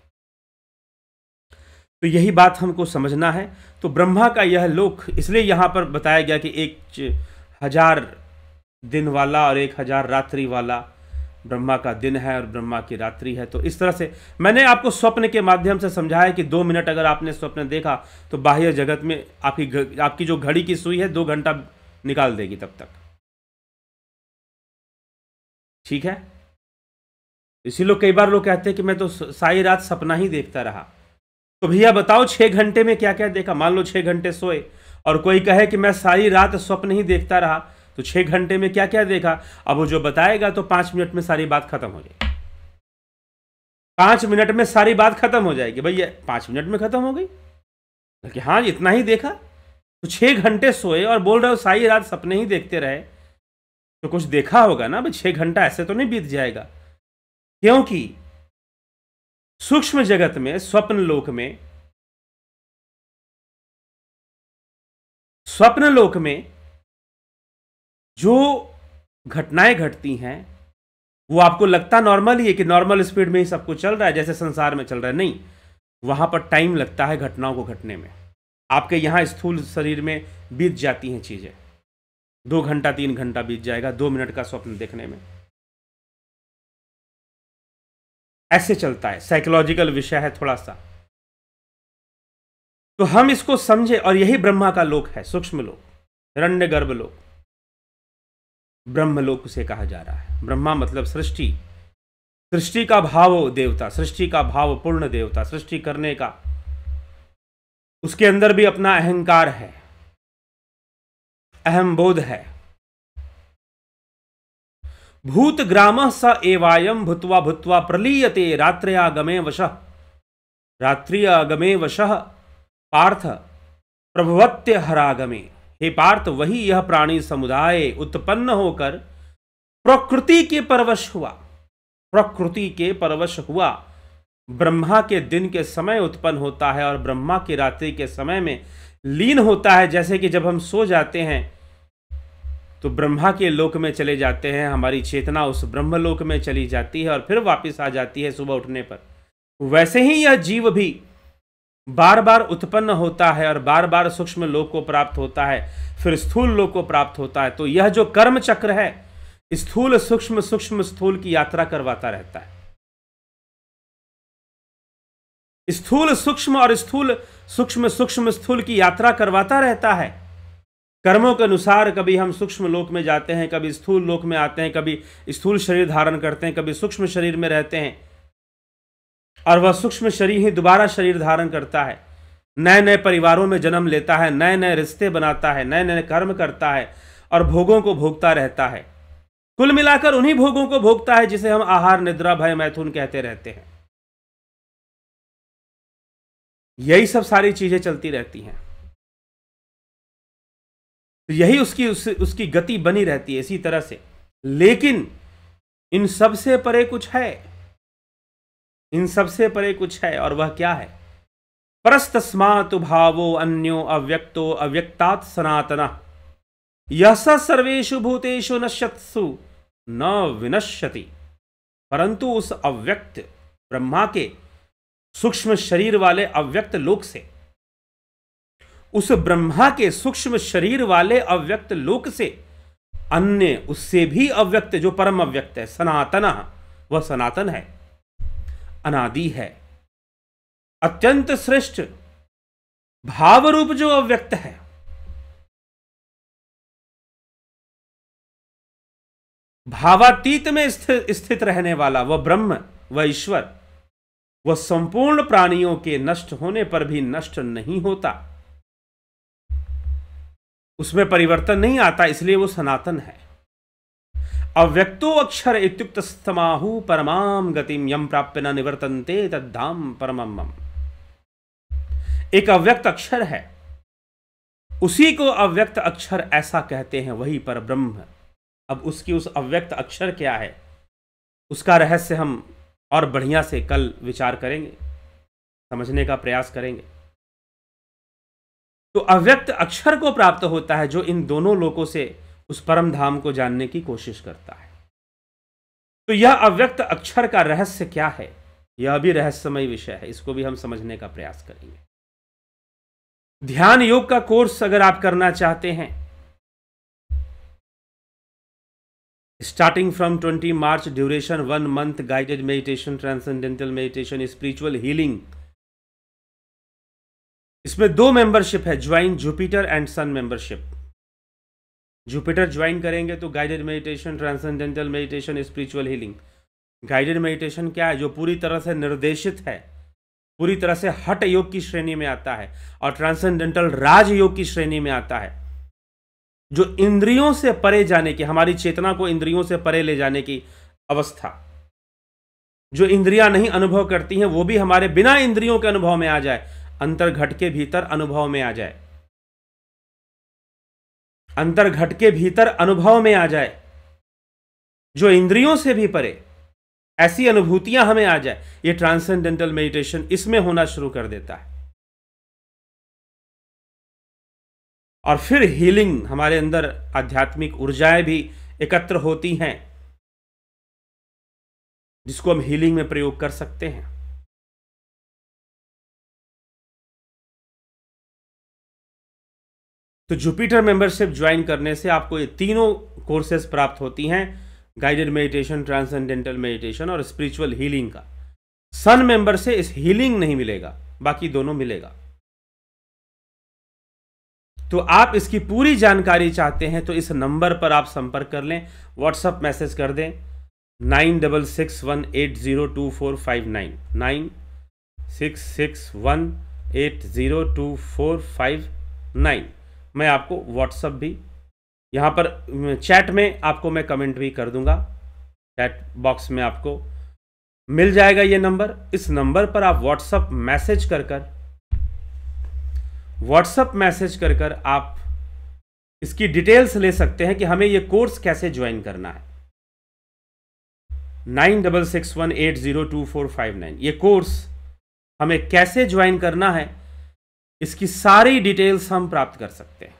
तो यही बात हमको समझना है तो ब्रह्मा का यह लोक इसलिए यहां पर बताया गया कि एक हजार दिन वाला और एक हज़ार रात्रि वाला ब्रह्मा का दिन है और ब्रह्मा की रात्रि है तो इस तरह से मैंने आपको स्वप्न के माध्यम से समझाया कि दो मिनट अगर आपने स्वप्न देखा तो बाह्य जगत में आपकी आपकी जो घड़ी की सुई है दो घंटा निकाल देगी तब तक ठीक है लोग कई बार लोग कहते हैं कि मैं तो सारी रात सपना ही देखता रहा तो भैया बताओ छः घंटे में क्या क्या देखा मान लो छः घंटे सोए और कोई कहे कि मैं सारी रात स्वप्न ही देखता रहा तो छः घंटे में क्या क्या देखा अब वो जो बताएगा तो पाँच मिनट में सारी बात खत्म हो जाएगी पाँच मिनट में सारी बात खत्म हो जाएगी भैया पाँच मिनट में खत्म हो गई कि हाँ इतना ही देखा तो छः घंटे सोए और बोल रहे हो सारी रात सपने ही देखते रहे तो कुछ देखा होगा ना भाई छः घंटा ऐसे तो नहीं बीत जाएगा क्योंकि सूक्ष्म जगत में स्वप्न लोक में स्वप्न लोक में जो घटनाएं घटती हैं वो आपको लगता नॉर्मल ही है कि नॉर्मल स्पीड में ही सब कुछ चल रहा है जैसे संसार में चल रहा है नहीं वहाँ पर टाइम लगता है घटनाओं को घटने में आपके यहाँ स्थूल शरीर में बीत जाती हैं चीज़ें दो घंटा तीन घंटा बीत जाएगा दो मिनट का स्वप्न देखने में ऐसे चलता है साइकोलॉजिकल विषय है थोड़ा सा तो हम इसको समझे और यही ब्रह्मा का लोक है सूक्ष्म लोक रण्य गर्भ लोक ब्रह्मलोक उसे कहा जा रहा है ब्रह्मा मतलब सृष्टि सृष्टि का भाव देवता सृष्टि का भाव पूर्ण देवता सृष्टि करने का उसके अंदर भी अपना अहंकार है अहम बोध है भूत ग्राम स एवायम भूतवा भूतवा प्रलीयते आगमे वश रात्रियागमे वश पार्थ प्रभवत्य हरागमे हे पार्थ वही यह प्राणी समुदाय उत्पन्न होकर प्रकृति के परवश हुआ प्रकृति के परवश हुआ ब्रह्मा के दिन के समय उत्पन्न होता है और ब्रह्मा की रात्रि के समय में लीन होता है जैसे कि जब हम सो जाते हैं तो ब्रह्मा के लोक में चले जाते हैं हमारी चेतना उस ब्रह्म लोक में चली जाती है और फिर वापस आ जाती है सुबह उठने पर वैसे ही यह जीव भी बार बार उत्पन्न होता है और बार बार सूक्ष्म लोक को प्राप्त होता है फिर स्थूल लोक को प्राप्त होता है तो यह जो कर्म चक्र है स्थूल सूक्ष्म सूक्ष्म स्थूल की यात्रा करवाता रहता है स्थूल सूक्ष्म और स्थूल सूक्ष्म सूक्ष्म स्थूल की यात्रा करवाता रहता है कर्मों के अनुसार कभी हम सूक्ष्म लोक में जाते हैं कभी स्थूल लोक में आते हैं कभी स्थूल शरीर धारण करते हैं कभी सूक्ष्म शरीर में रहते हैं और वह सूक्ष्म शरीर ही दोबारा शरीर धारण करता है नए नए परिवारों में जन्म लेता है नए नए रिश्ते बनाता है नए नए कर्म करता है और भोगों को भोगता रहता है कुल मिलाकर उन्हीं भोगों को भोगता है जिसे हम आहार निद्रा भय मैथुन कहते रहते हैं यही सब सारी चीजें चलती रहती हैं तो यही उसकी उस, उसकी गति बनी रहती है इसी तरह से लेकिन इन सबसे परे कुछ है इन सबसे परे कुछ है और वह क्या है परस्तस्मात् भावो अन्यो अव्यक्तो अव्यक्तात् सनातना यह स सर्वेशु भूतेषु नश्यत्सु न विनश्यति परंतु उस अव्यक्त ब्रह्मा के सूक्ष्म शरीर वाले अव्यक्त लोक से उस ब्रह्मा के सूक्ष्म शरीर वाले अव्यक्त लोक से अन्य उससे भी अव्यक्त जो परम अव्यक्त है सनातन वह सनातन है अनादि है अत्यंत श्रेष्ठ भाव रूप जो अव्यक्त है भावातीत में स्थित रहने वाला वह ब्रह्म वह ईश्वर वह संपूर्ण प्राणियों के नष्ट होने पर भी नष्ट नहीं होता उसमें परिवर्तन नहीं आता इसलिए वो सनातन है अव्यक्तो अक्षर इत्युक्त समाहु परमाम गतिम यम प्राप्य न निवर्तनते तद्धाम परमम एक अव्यक्त अक्षर है उसी को अव्यक्त अक्षर ऐसा कहते हैं वही पर ब्रह्म अब उसकी उस अव्यक्त अक्षर क्या है उसका रहस्य हम और बढ़िया से कल विचार करेंगे समझने का प्रयास करेंगे तो अव्यक्त अक्षर को प्राप्त होता है जो इन दोनों लोकों से उस परम धाम को जानने की कोशिश करता है तो यह अव्यक्त अक्षर का रहस्य क्या है यह भी रहस्यमय विषय है इसको भी हम समझने का प्रयास करेंगे ध्यान योग का कोर्स अगर आप करना चाहते हैं starting from 20 March duration one month guided meditation transcendental meditation spiritual healing इसमें दो मेंबरशिप है join Jupiter and Sun membership Jupiter join करेंगे तो guided meditation transcendental meditation spiritual healing guided meditation क्या है जो पूरी तरह से निर्देशित है पूरी तरह से हट योग की श्रेणी में आता है और ट्रांसेंडेंटल राज योग की श्रेणी में आता है जो इंद्रियों से परे जाने की हमारी चेतना को इंद्रियों से परे ले जाने की अवस्था जो इंद्रियां नहीं अनुभव करती हैं वो भी हमारे बिना इंद्रियों के अनुभव में आ जाए अंतर घट के भीतर अनुभव में आ जाए अंतर्घट के भीतर अनुभव में आ जाए जो इंद्रियों से भी परे ऐसी अनुभूतियां हमें आ जाए ये ट्रांसेंडेंटल मेडिटेशन इसमें होना शुरू कर देता है और फिर हीलिंग हमारे अंदर आध्यात्मिक ऊर्जाएं भी एकत्र होती हैं जिसको हम हीलिंग में प्रयोग कर सकते हैं तो जुपिटर मेंबरशिप ज्वाइन करने से आपको ये तीनों कोर्सेज प्राप्त होती हैं गाइडेड मेडिटेशन ट्रांसेंडेंटल मेडिटेशन और स्पिरिचुअल हीलिंग का सन मेंबर से इस हीलिंग नहीं मिलेगा बाकी दोनों मिलेगा तो आप इसकी पूरी जानकारी चाहते हैं तो इस नंबर पर आप संपर्क कर लें व्हाट्सएप मैसेज कर दें nine double six one eight zero two four five nine nine six six one eight zero two four five nine मैं आपको व्हाट्सअप भी यहाँ पर चैट में आपको मैं कमेंट भी कर दूंगा चैट बॉक्स में आपको मिल जाएगा ये नंबर इस नंबर पर आप व्हाट्सअप मैसेज कर कर व्हाट्सअप मैसेज कर कर आप इसकी डिटेल्स ले सकते हैं कि हमें ये कोर्स कैसे ज्वाइन करना है nine double six one eight zero two four five nine ये कोर्स हमें कैसे ज्वाइन करना है इसकी सारी डिटेल्स हम प्राप्त कर सकते हैं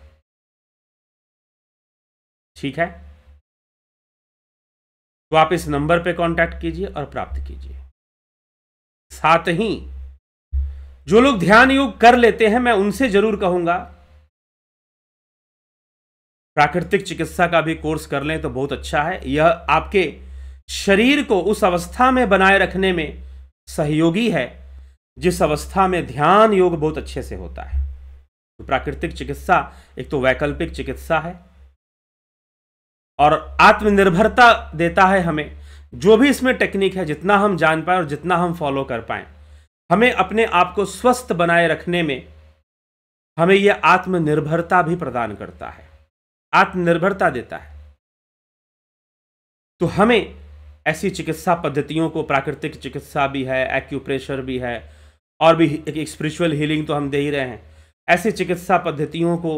ठीक है तो आप इस नंबर पे कांटेक्ट कीजिए और प्राप्त कीजिए साथ ही जो लोग ध्यान योग कर लेते हैं मैं उनसे जरूर कहूंगा प्राकृतिक चिकित्सा का भी कोर्स कर लें तो बहुत अच्छा है यह आपके शरीर को उस अवस्था में बनाए रखने में सहयोगी है जिस अवस्था में ध्यान योग बहुत अच्छे से होता है तो प्राकृतिक चिकित्सा एक तो वैकल्पिक चिकित्सा है और आत्मनिर्भरता देता है हमें जो भी इसमें टेक्निक है जितना हम जान पाए और जितना हम फॉलो कर पाए हमें अपने आप को स्वस्थ बनाए रखने में हमें यह आत्मनिर्भरता भी प्रदान करता है आत्मनिर्भरता देता है तो हमें ऐसी चिकित्सा पद्धतियों को प्राकृतिक चिकित्सा भी है एक्यूप्रेशर भी है और भी एक स्पिरिचुअल हीलिंग तो हम दे ही रहे हैं ऐसी चिकित्सा पद्धतियों को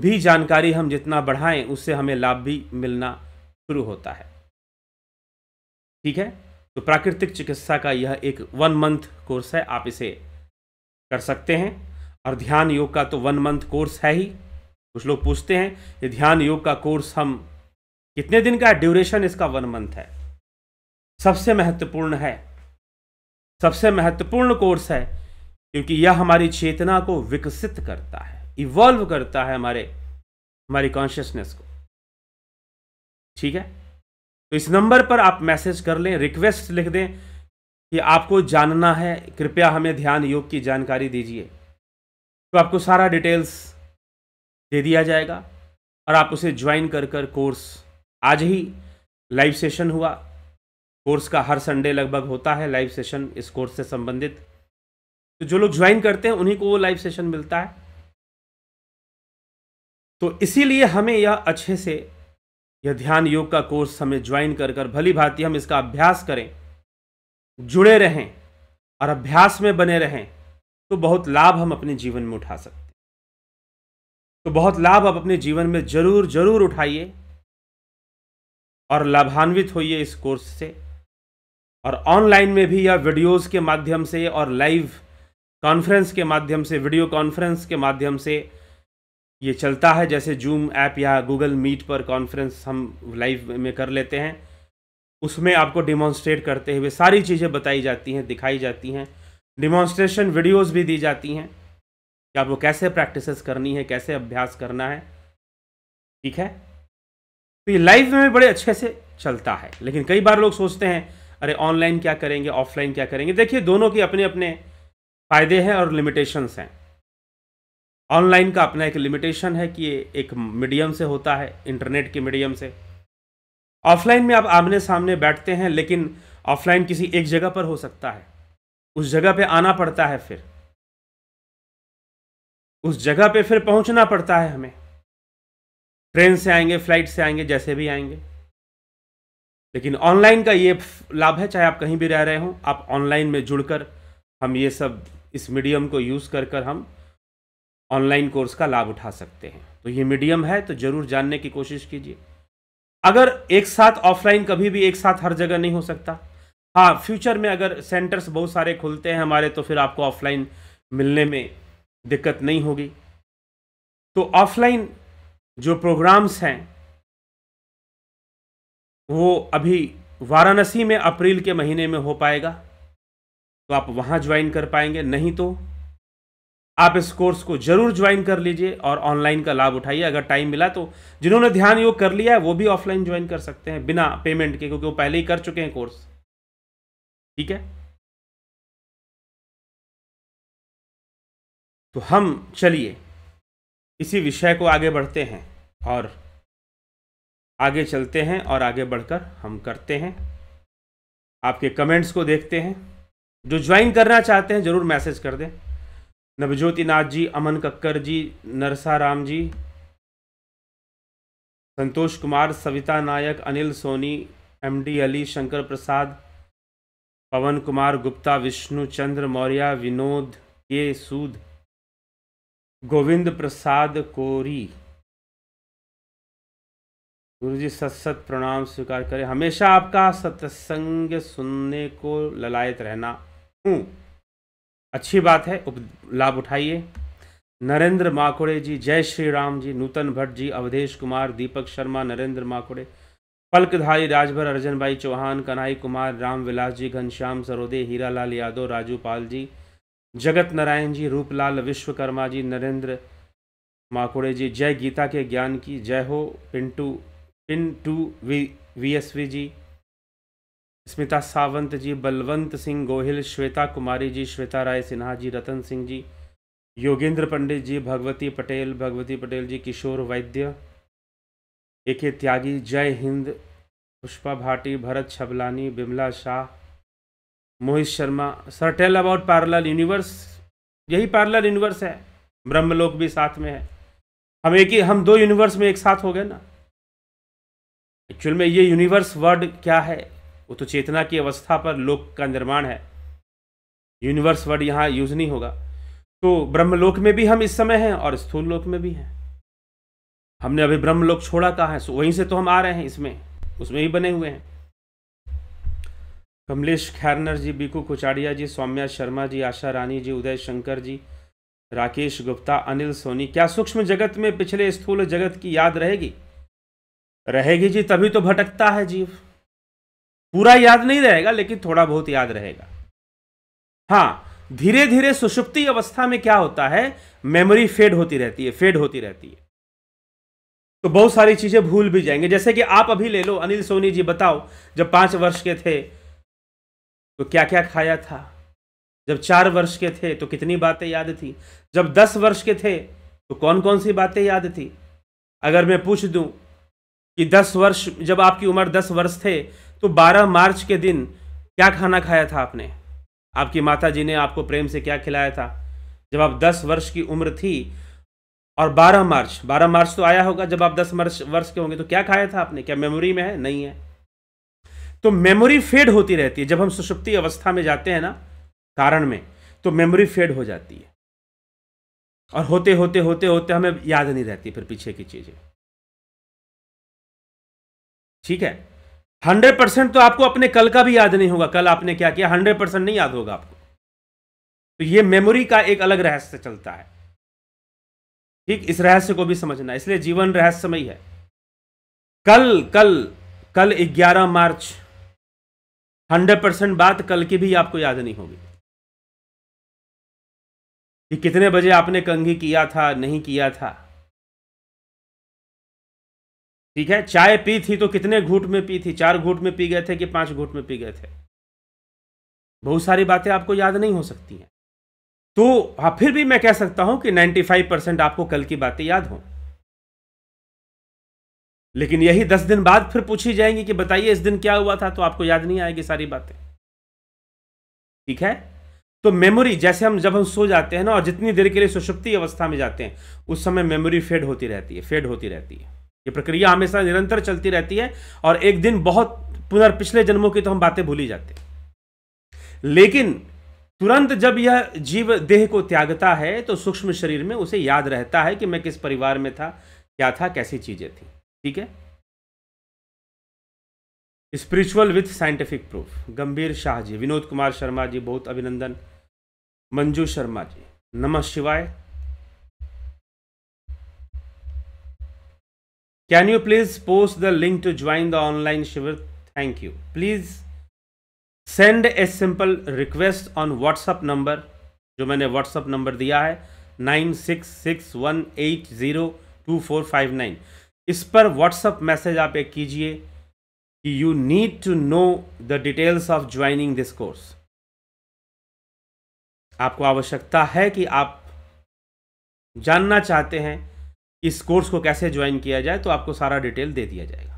भी जानकारी हम जितना बढ़ाएं उससे हमें लाभ भी मिलना शुरू होता है ठीक है तो प्राकृतिक चिकित्सा का यह एक वन मंथ कोर्स है आप इसे कर सकते हैं और ध्यान योग का तो वन मंथ कोर्स है ही कुछ लोग पूछते हैं ये ध्यान योग का कोर्स हम कितने दिन का ड्यूरेशन इसका वन मंथ है सबसे महत्वपूर्ण है सबसे महत्वपूर्ण कोर्स है क्योंकि यह हमारी चेतना को विकसित करता है इवॉल्व करता है हमारे हमारी कॉन्शियसनेस को ठीक है तो इस नंबर पर आप मैसेज कर लें रिक्वेस्ट लिख दें कि आपको जानना है कृपया हमें ध्यान योग की जानकारी दीजिए तो आपको सारा डिटेल्स दे दिया जाएगा और आप उसे ज्वाइन कर कर कोर्स आज ही लाइव सेशन हुआ कोर्स का हर संडे लगभग होता है लाइव सेशन इस कोर्स से संबंधित तो जो लोग ज्वाइन करते हैं उन्हीं को वो लाइव सेशन मिलता है तो इसीलिए हमें यह अच्छे से यह ध्यान योग का कोर्स हमें ज्वाइन कर कर भली भांति हम इसका अभ्यास करें जुड़े रहें और अभ्यास में बने रहें तो बहुत लाभ हम अपने जीवन में उठा सकते हैं तो बहुत लाभ आप अपने जीवन में जरूर जरूर उठाइए और लाभान्वित होइए इस कोर्स से और ऑनलाइन में भी या वीडियोस के माध्यम से और लाइव कॉन्फ्रेंस के माध्यम से वीडियो कॉन्फ्रेंस के माध्यम से ये चलता है जैसे जूम ऐप या गूगल मीट पर कॉन्फ्रेंस हम लाइव में कर लेते हैं उसमें आपको डिमॉन्स्ट्रेट करते हुए सारी चीज़ें बताई जाती हैं दिखाई जाती हैं डिमॉन्स्ट्रेशन वीडियोस भी दी जाती हैं कि आपको कैसे प्रैक्टिस करनी है कैसे अभ्यास करना है ठीक है तो ये लाइव में बड़े अच्छे से चलता है लेकिन कई बार लोग सोचते हैं अरे ऑनलाइन क्या करेंगे ऑफलाइन क्या करेंगे देखिए दोनों के अपने अपने फ़ायदे हैं और लिमिटेशंस हैं ऑनलाइन का अपना एक लिमिटेशन है कि ये एक मीडियम से होता है इंटरनेट के मीडियम से ऑफलाइन में आप आमने सामने बैठते हैं लेकिन ऑफलाइन किसी एक जगह पर हो सकता है उस जगह पे आना पड़ता है फिर उस जगह पे फिर पहुंचना पड़ता है हमें ट्रेन से आएंगे फ्लाइट से आएंगे जैसे भी आएंगे लेकिन ऑनलाइन का ये लाभ है चाहे आप कहीं भी रह रहे हों आप ऑनलाइन में जुड़कर हम ये सब इस मीडियम को यूज़ कर कर हम ऑनलाइन कोर्स का लाभ उठा सकते हैं तो ये मीडियम है तो ज़रूर जानने की कोशिश कीजिए अगर एक साथ ऑफलाइन कभी भी एक साथ हर जगह नहीं हो सकता हाँ फ्यूचर में अगर सेंटर्स बहुत सारे खुलते हैं हमारे तो फिर आपको ऑफलाइन मिलने में दिक्कत नहीं होगी तो ऑफलाइन जो प्रोग्राम्स हैं वो अभी वाराणसी में अप्रैल के महीने में हो पाएगा तो आप वहां ज्वाइन कर पाएंगे नहीं तो आप इस कोर्स को जरूर ज्वाइन कर लीजिए और ऑनलाइन का लाभ उठाइए अगर टाइम मिला तो जिन्होंने ध्यान योग कर लिया है वो भी ऑफलाइन ज्वाइन कर सकते हैं बिना पेमेंट के क्योंकि वो पहले ही कर चुके हैं कोर्स ठीक है तो हम चलिए इसी विषय को आगे बढ़ते हैं और आगे चलते हैं और आगे बढ़कर हम करते हैं आपके कमेंट्स को देखते हैं जो ज्वाइन करना चाहते हैं ज़रूर मैसेज कर दें नवज्योति नाथ जी अमन कक्कर जी नरसाराम जी संतोष कुमार सविता नायक अनिल सोनी एमडी अली शंकर प्रसाद पवन कुमार गुप्ता विष्णु चंद्र मौर्य विनोद के सूद गोविंद प्रसाद कोरी गुरु जी सत सत प्रणाम स्वीकार करें हमेशा आपका सत्संग सुनने को ललायत रहना हूँ हम्म। अच्छी बात है उप लाभ उठाइए नरेंद्र माकुड़े जी जय श्री राम जी नूतन भट्ट जी अवधेश कुमार दीपक शर्मा नरेंद्र माकुड़े पलकधारी राजभर अर्जन भाई चौहान कन्हई कुमार राम विलास जी घनश्याम सरोदे हीरालाल यादव राजू पाल जी जगत नारायण जी रूपलाल विश्वकर्मा जी नरेंद्र माकुड़े जी जय गीता के ज्ञान की जय हो Pintu pin two V V S V G Smita Sawant ji Balwant Singh Gohil Shweta Kumari ji Shweta Rai Sinha ji Ratan Singh ji Yogendra Pandit ji Bhagwati Patel Bhagwati Patel ji Kishore Vaidya A K Tyagi जय हिंद Pushpa Bhati Bharat Chhablani Bimla Shah Mohit Sharma sir tell about parallel universe यही पैरल यूनिवर्स है ब्रह्मलोक भी साथ में है हम एक ही हम दो यूनिवर्स में एक साथ हो गए ना एक्चुअल में ये यूनिवर्स वर्ड क्या है वो तो चेतना की अवस्था पर लोक का निर्माण है यूनिवर्स वर्ड यहाँ यूज नहीं होगा तो ब्रह्मलोक में भी हम इस समय हैं और स्थूल लोक में भी हैं हमने अभी ब्रह्मलोक छोड़ा कहा है सो वहीं से तो हम आ रहे हैं इसमें उसमें ही बने हुए हैं कमलेश खैरनर जी बीकू कुचाड़िया जी सौम्या शर्मा जी आशा रानी जी उदय शंकर जी राकेश गुप्ता अनिल सोनी क्या सूक्ष्म जगत में पिछले स्थूल जगत की याद रहेगी रहेगी जी तभी तो भटकता है जीव पूरा याद नहीं रहेगा लेकिन थोड़ा बहुत याद रहेगा हाँ धीरे धीरे सुषुप्ति अवस्था में क्या होता है मेमोरी फेड होती रहती है फेड होती रहती है तो बहुत सारी चीजें भूल भी जाएंगे जैसे कि आप अभी ले लो अनिल सोनी जी बताओ जब पांच वर्ष के थे तो क्या क्या खाया था जब चार वर्ष के थे तो कितनी बातें याद थी जब दस वर्ष के थे तो कौन कौन सी बातें याद थी अगर मैं पूछ दूं कि दस वर्ष जब आपकी उम्र दस वर्ष थे तो 12 मार्च के दिन क्या खाना खाया था आपने आपकी माता जी ने आपको प्रेम से क्या खिलाया था जब आप 10 वर्ष की उम्र थी और 12 मार्च 12 मार्च तो आया होगा जब आप 10 वर्ष वर्ष के होंगे तो क्या खाया था आपने क्या मेमोरी में है नहीं है तो मेमोरी फेड होती रहती है जब हम सुषुप्ति अवस्था में जाते हैं ना कारण में तो मेमोरी फेड हो जाती है और होते होते होते होते हमें याद नहीं रहती फिर पीछे की चीजें ठीक है हंड्रेड परसेंट तो आपको अपने कल का भी याद नहीं होगा कल आपने क्या किया हंड्रेड परसेंट नहीं याद होगा आपको तो ये मेमोरी का एक अलग रहस्य चलता है ठीक इस रहस्य को भी समझना इसलिए जीवन रहस्यमय है कल कल कल 11 मार्च 100 परसेंट बात कल की भी आपको याद नहीं होगी कि कितने बजे आपने कंघी किया था नहीं किया था ठीक है चाय पी थी तो कितने घूट में पी थी चार घूट में पी गए थे कि पांच घूट में पी गए थे बहुत सारी बातें आपको याद नहीं हो सकती हैं तो हाँ फिर भी मैं कह सकता हूं कि 95 परसेंट आपको कल की बातें याद हों लेकिन यही दस दिन बाद फिर पूछी जाएंगी कि बताइए इस दिन क्या हुआ था तो आपको याद नहीं आएगी सारी बातें ठीक है तो मेमोरी जैसे हम जब हम सो जाते हैं ना और जितनी देर के लिए सुषुप्ति अवस्था में जाते हैं उस समय मेमोरी फेड होती रहती है फेड होती रहती है ये प्रक्रिया हमेशा निरंतर चलती रहती है और एक दिन बहुत पुनर् पिछले जन्मों की तो हम बातें भूल ही जाते लेकिन तुरंत जब यह जीव देह को त्यागता है तो सूक्ष्म शरीर में उसे याद रहता है कि मैं किस परिवार में था क्या था कैसी चीजें थी ठीक है स्पिरिचुअल विथ साइंटिफिक प्रूफ गंभीर शाह जी विनोद कुमार शर्मा जी बहुत अभिनंदन मंजू शर्मा जी नमः शिवाय can you please post the link to join the online शिविर thank you please send a simple request on WhatsApp number जो मैंने व्हाट्सअप नंबर दिया है nine six six one eight zero two four five nine इस पर WhatsApp message आप एक कीजिए कि you need to know the details of joining this course आपको आवश्यकता है कि आप जानना चाहते हैं इस कोर्स को कैसे ज्वाइन किया जाए तो आपको सारा डिटेल दे दिया जाएगा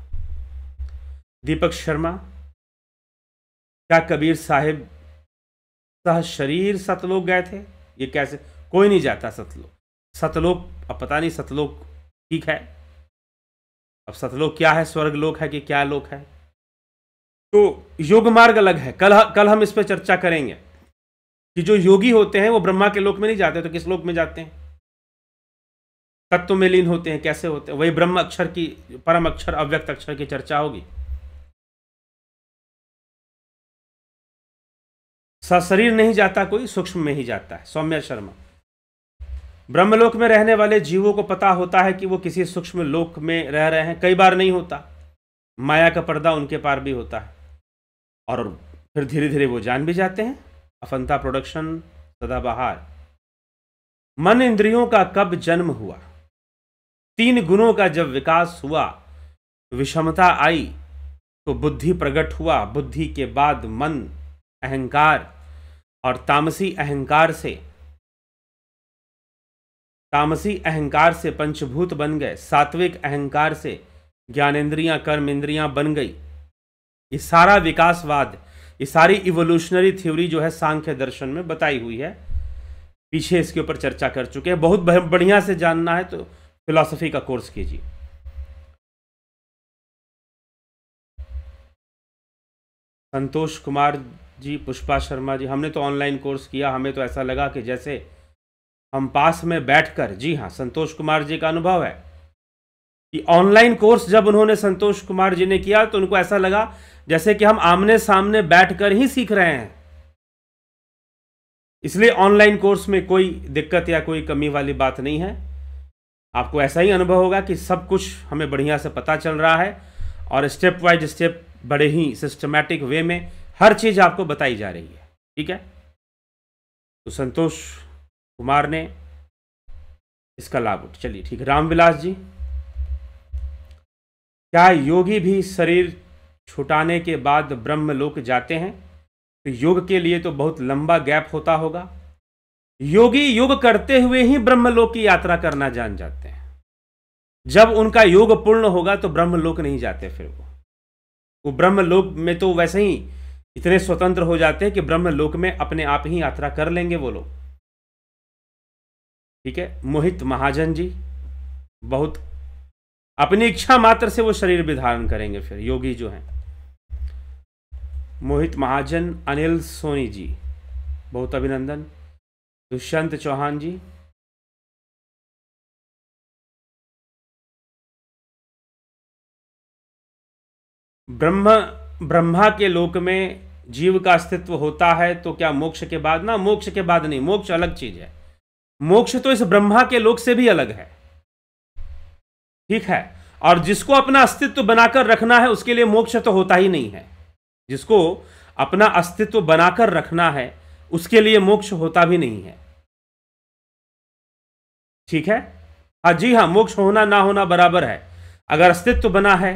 दीपक शर्मा क्या कबीर साहेब सह शरीर सतलोक गए थे ये कैसे कोई नहीं जाता सतलोक सतलोक अब पता नहीं सतलोक ठीक है अब सतलोक क्या है स्वर्ग लोक है कि क्या लोक है तो योग मार्ग अलग है कल कल हम इस पर चर्चा करेंगे कि जो योगी होते हैं वो ब्रह्मा के लोक में नहीं जाते तो किस लोक में जाते हैं तत्व में लीन होते हैं कैसे होते हैं वही ब्रह्म अक्षर की परम अक्षर अव्यक्त अक्षर की चर्चा होगी सशरीर नहीं जाता कोई सूक्ष्म में ही जाता है सौम्या शर्मा ब्रह्मलोक में रहने वाले जीवों को पता होता है कि वो किसी सूक्ष्म लोक में रह रहे हैं कई बार नहीं होता माया का पर्दा उनके पार भी होता है और फिर धीरे धीरे वो जान भी जाते हैं अफंता प्रोडक्शन सदाबहार मन इंद्रियों का कब जन्म हुआ तीन गुणों का जब विकास हुआ विषमता आई तो बुद्धि प्रकट हुआ बुद्धि के बाद मन अहंकार और तामसी अहंकार से तामसी अहंकार से पंचभूत बन गए सात्विक अहंकार से ज्ञानेन्द्रियां कर्म इंद्रियां बन गई ये सारा विकासवाद ये सारी इवोल्यूशनरी थ्योरी जो है सांख्य दर्शन में बताई हुई है पीछे इसके ऊपर चर्चा कर चुके हैं बहुत बढ़िया से जानना है तो फिलासफी का कोर्स कीजिए संतोष कुमार जी पुष्पा शर्मा जी हमने तो ऑनलाइन कोर्स किया हमें तो ऐसा लगा कि जैसे हम पास में बैठकर जी हाँ संतोष कुमार जी का अनुभव है कि ऑनलाइन कोर्स जब उन्होंने संतोष कुमार जी ने किया तो उनको ऐसा लगा जैसे कि हम आमने सामने बैठकर ही सीख रहे हैं इसलिए ऑनलाइन कोर्स में कोई दिक्कत या कोई कमी वाली बात नहीं है आपको ऐसा ही अनुभव होगा कि सब कुछ हमें बढ़िया से पता चल रहा है और स्टेप वाइज स्टेप बड़े ही सिस्टमेटिक वे में हर चीज़ आपको बताई जा रही है ठीक है तो संतोष कुमार ने इसका लाभ उठ चलिए ठीक रामविलास जी क्या योगी भी शरीर छुटाने के बाद ब्रह्म लोक जाते हैं तो योग के लिए तो बहुत लंबा गैप होता होगा योगी योग करते हुए ही ब्रह्मलोक की यात्रा करना जान जाते हैं जब उनका योग पूर्ण होगा तो ब्रह्मलोक नहीं जाते फिर वो वो ब्रह्मलोक में तो वैसे ही इतने स्वतंत्र हो जाते हैं कि ब्रह्मलोक में अपने आप ही यात्रा कर लेंगे वो लोग ठीक है मोहित महाजन जी बहुत अपनी इच्छा मात्र से वो शरीर भी धारण करेंगे फिर योगी जो हैं मोहित महाजन अनिल सोनी जी बहुत अभिनंदन दुष्यंत चौहान जी ब्रह्म ब्रह्मा के लोक में जीव का अस्तित्व होता है तो क्या मोक्ष के बाद ना मोक्ष के बाद नहीं मोक्ष अलग चीज है मोक्ष तो इस ब्रह्मा के लोक से भी अलग है ठीक है और जिसको अपना अस्तित्व बनाकर रखना है उसके लिए मोक्ष तो होता ही नहीं है जिसको अपना अस्तित्व बनाकर रखना है उसके लिए मोक्ष होता भी नहीं है ठीक है हाँ जी हाँ मोक्ष होना ना होना बराबर है अगर अस्तित्व बना है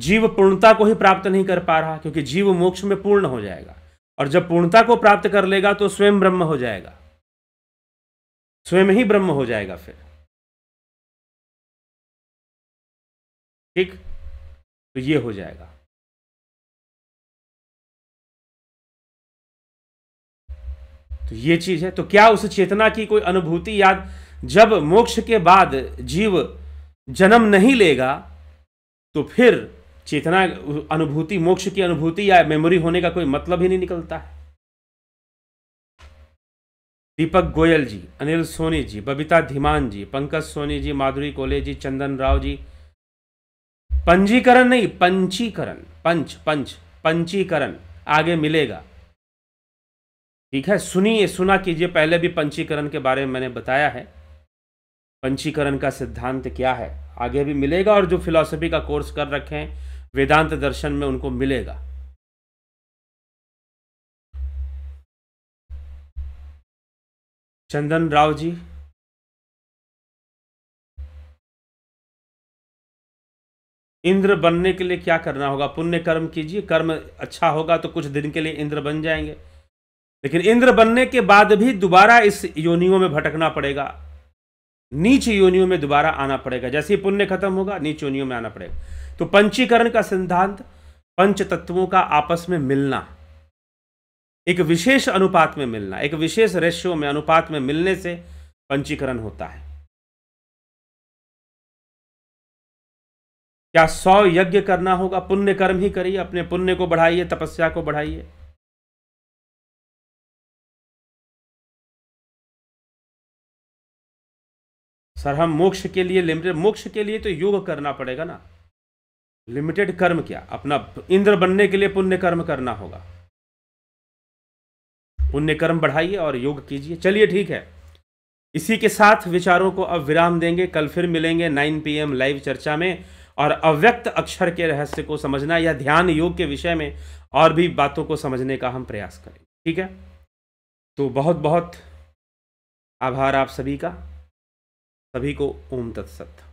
जीव पूर्णता को ही प्राप्त नहीं कर पा रहा क्योंकि जीव मोक्ष में पूर्ण हो जाएगा और जब पूर्णता को प्राप्त कर लेगा तो स्वयं ब्रह्म हो जाएगा स्वयं ही ब्रह्म हो जाएगा फिर ठीक तो ये हो जाएगा तो ये चीज है तो क्या उस चेतना की कोई अनुभूति याद जब मोक्ष के बाद जीव जन्म नहीं लेगा तो फिर चेतना अनुभूति मोक्ष की अनुभूति या मेमोरी होने का कोई मतलब ही नहीं निकलता है दीपक गोयल जी अनिल सोनी जी बबीता धीमान जी पंकज सोनी जी माधुरी कोले जी चंदन राव जी पंजीकरण नहीं पंचीकरण पंच पंच पंचीकरण आगे मिलेगा ठीक है सुनिए सुना कीजिए पहले भी पंचीकरण के बारे में मैंने बताया है पंचीकरण का सिद्धांत क्या है आगे भी मिलेगा और जो फिलॉसफी का कोर्स कर रखे हैं वेदांत दर्शन में उनको मिलेगा चंदन राव जी इंद्र बनने के लिए क्या करना होगा पुण्य कर्म कीजिए कर्म अच्छा होगा तो कुछ दिन के लिए इंद्र बन जाएंगे लेकिन इंद्र बनने के बाद भी दोबारा इस योनियों में भटकना पड़ेगा नीच योनियों में दोबारा आना पड़ेगा जैसे ही पुण्य खत्म होगा नीच योनियों में आना पड़ेगा तो पंचीकरण का सिद्धांत पंच तत्वों का आपस में मिलना एक विशेष अनुपात में मिलना एक विशेष रेशियो में अनुपात में मिलने से पंचीकरण होता है क्या सौ यज्ञ करना होगा पुण्य कर्म ही करिए अपने पुण्य को बढ़ाइए तपस्या को बढ़ाइए सर हम मोक्ष के लिए लिमिटेड मोक्ष के लिए तो योग करना पड़ेगा ना लिमिटेड कर्म क्या अपना इंद्र बनने के लिए पुण्य कर्म करना होगा पुण्य कर्म बढ़ाइए और योग कीजिए चलिए ठीक है इसी के साथ विचारों को अब विराम देंगे कल फिर मिलेंगे 9 पीएम लाइव चर्चा में और अव्यक्त अक्षर के रहस्य को समझना या ध्यान योग के विषय में और भी बातों को समझने का हम प्रयास करेंगे ठीक है तो बहुत बहुत आभार आप सभी का सभी को ओम तत्सत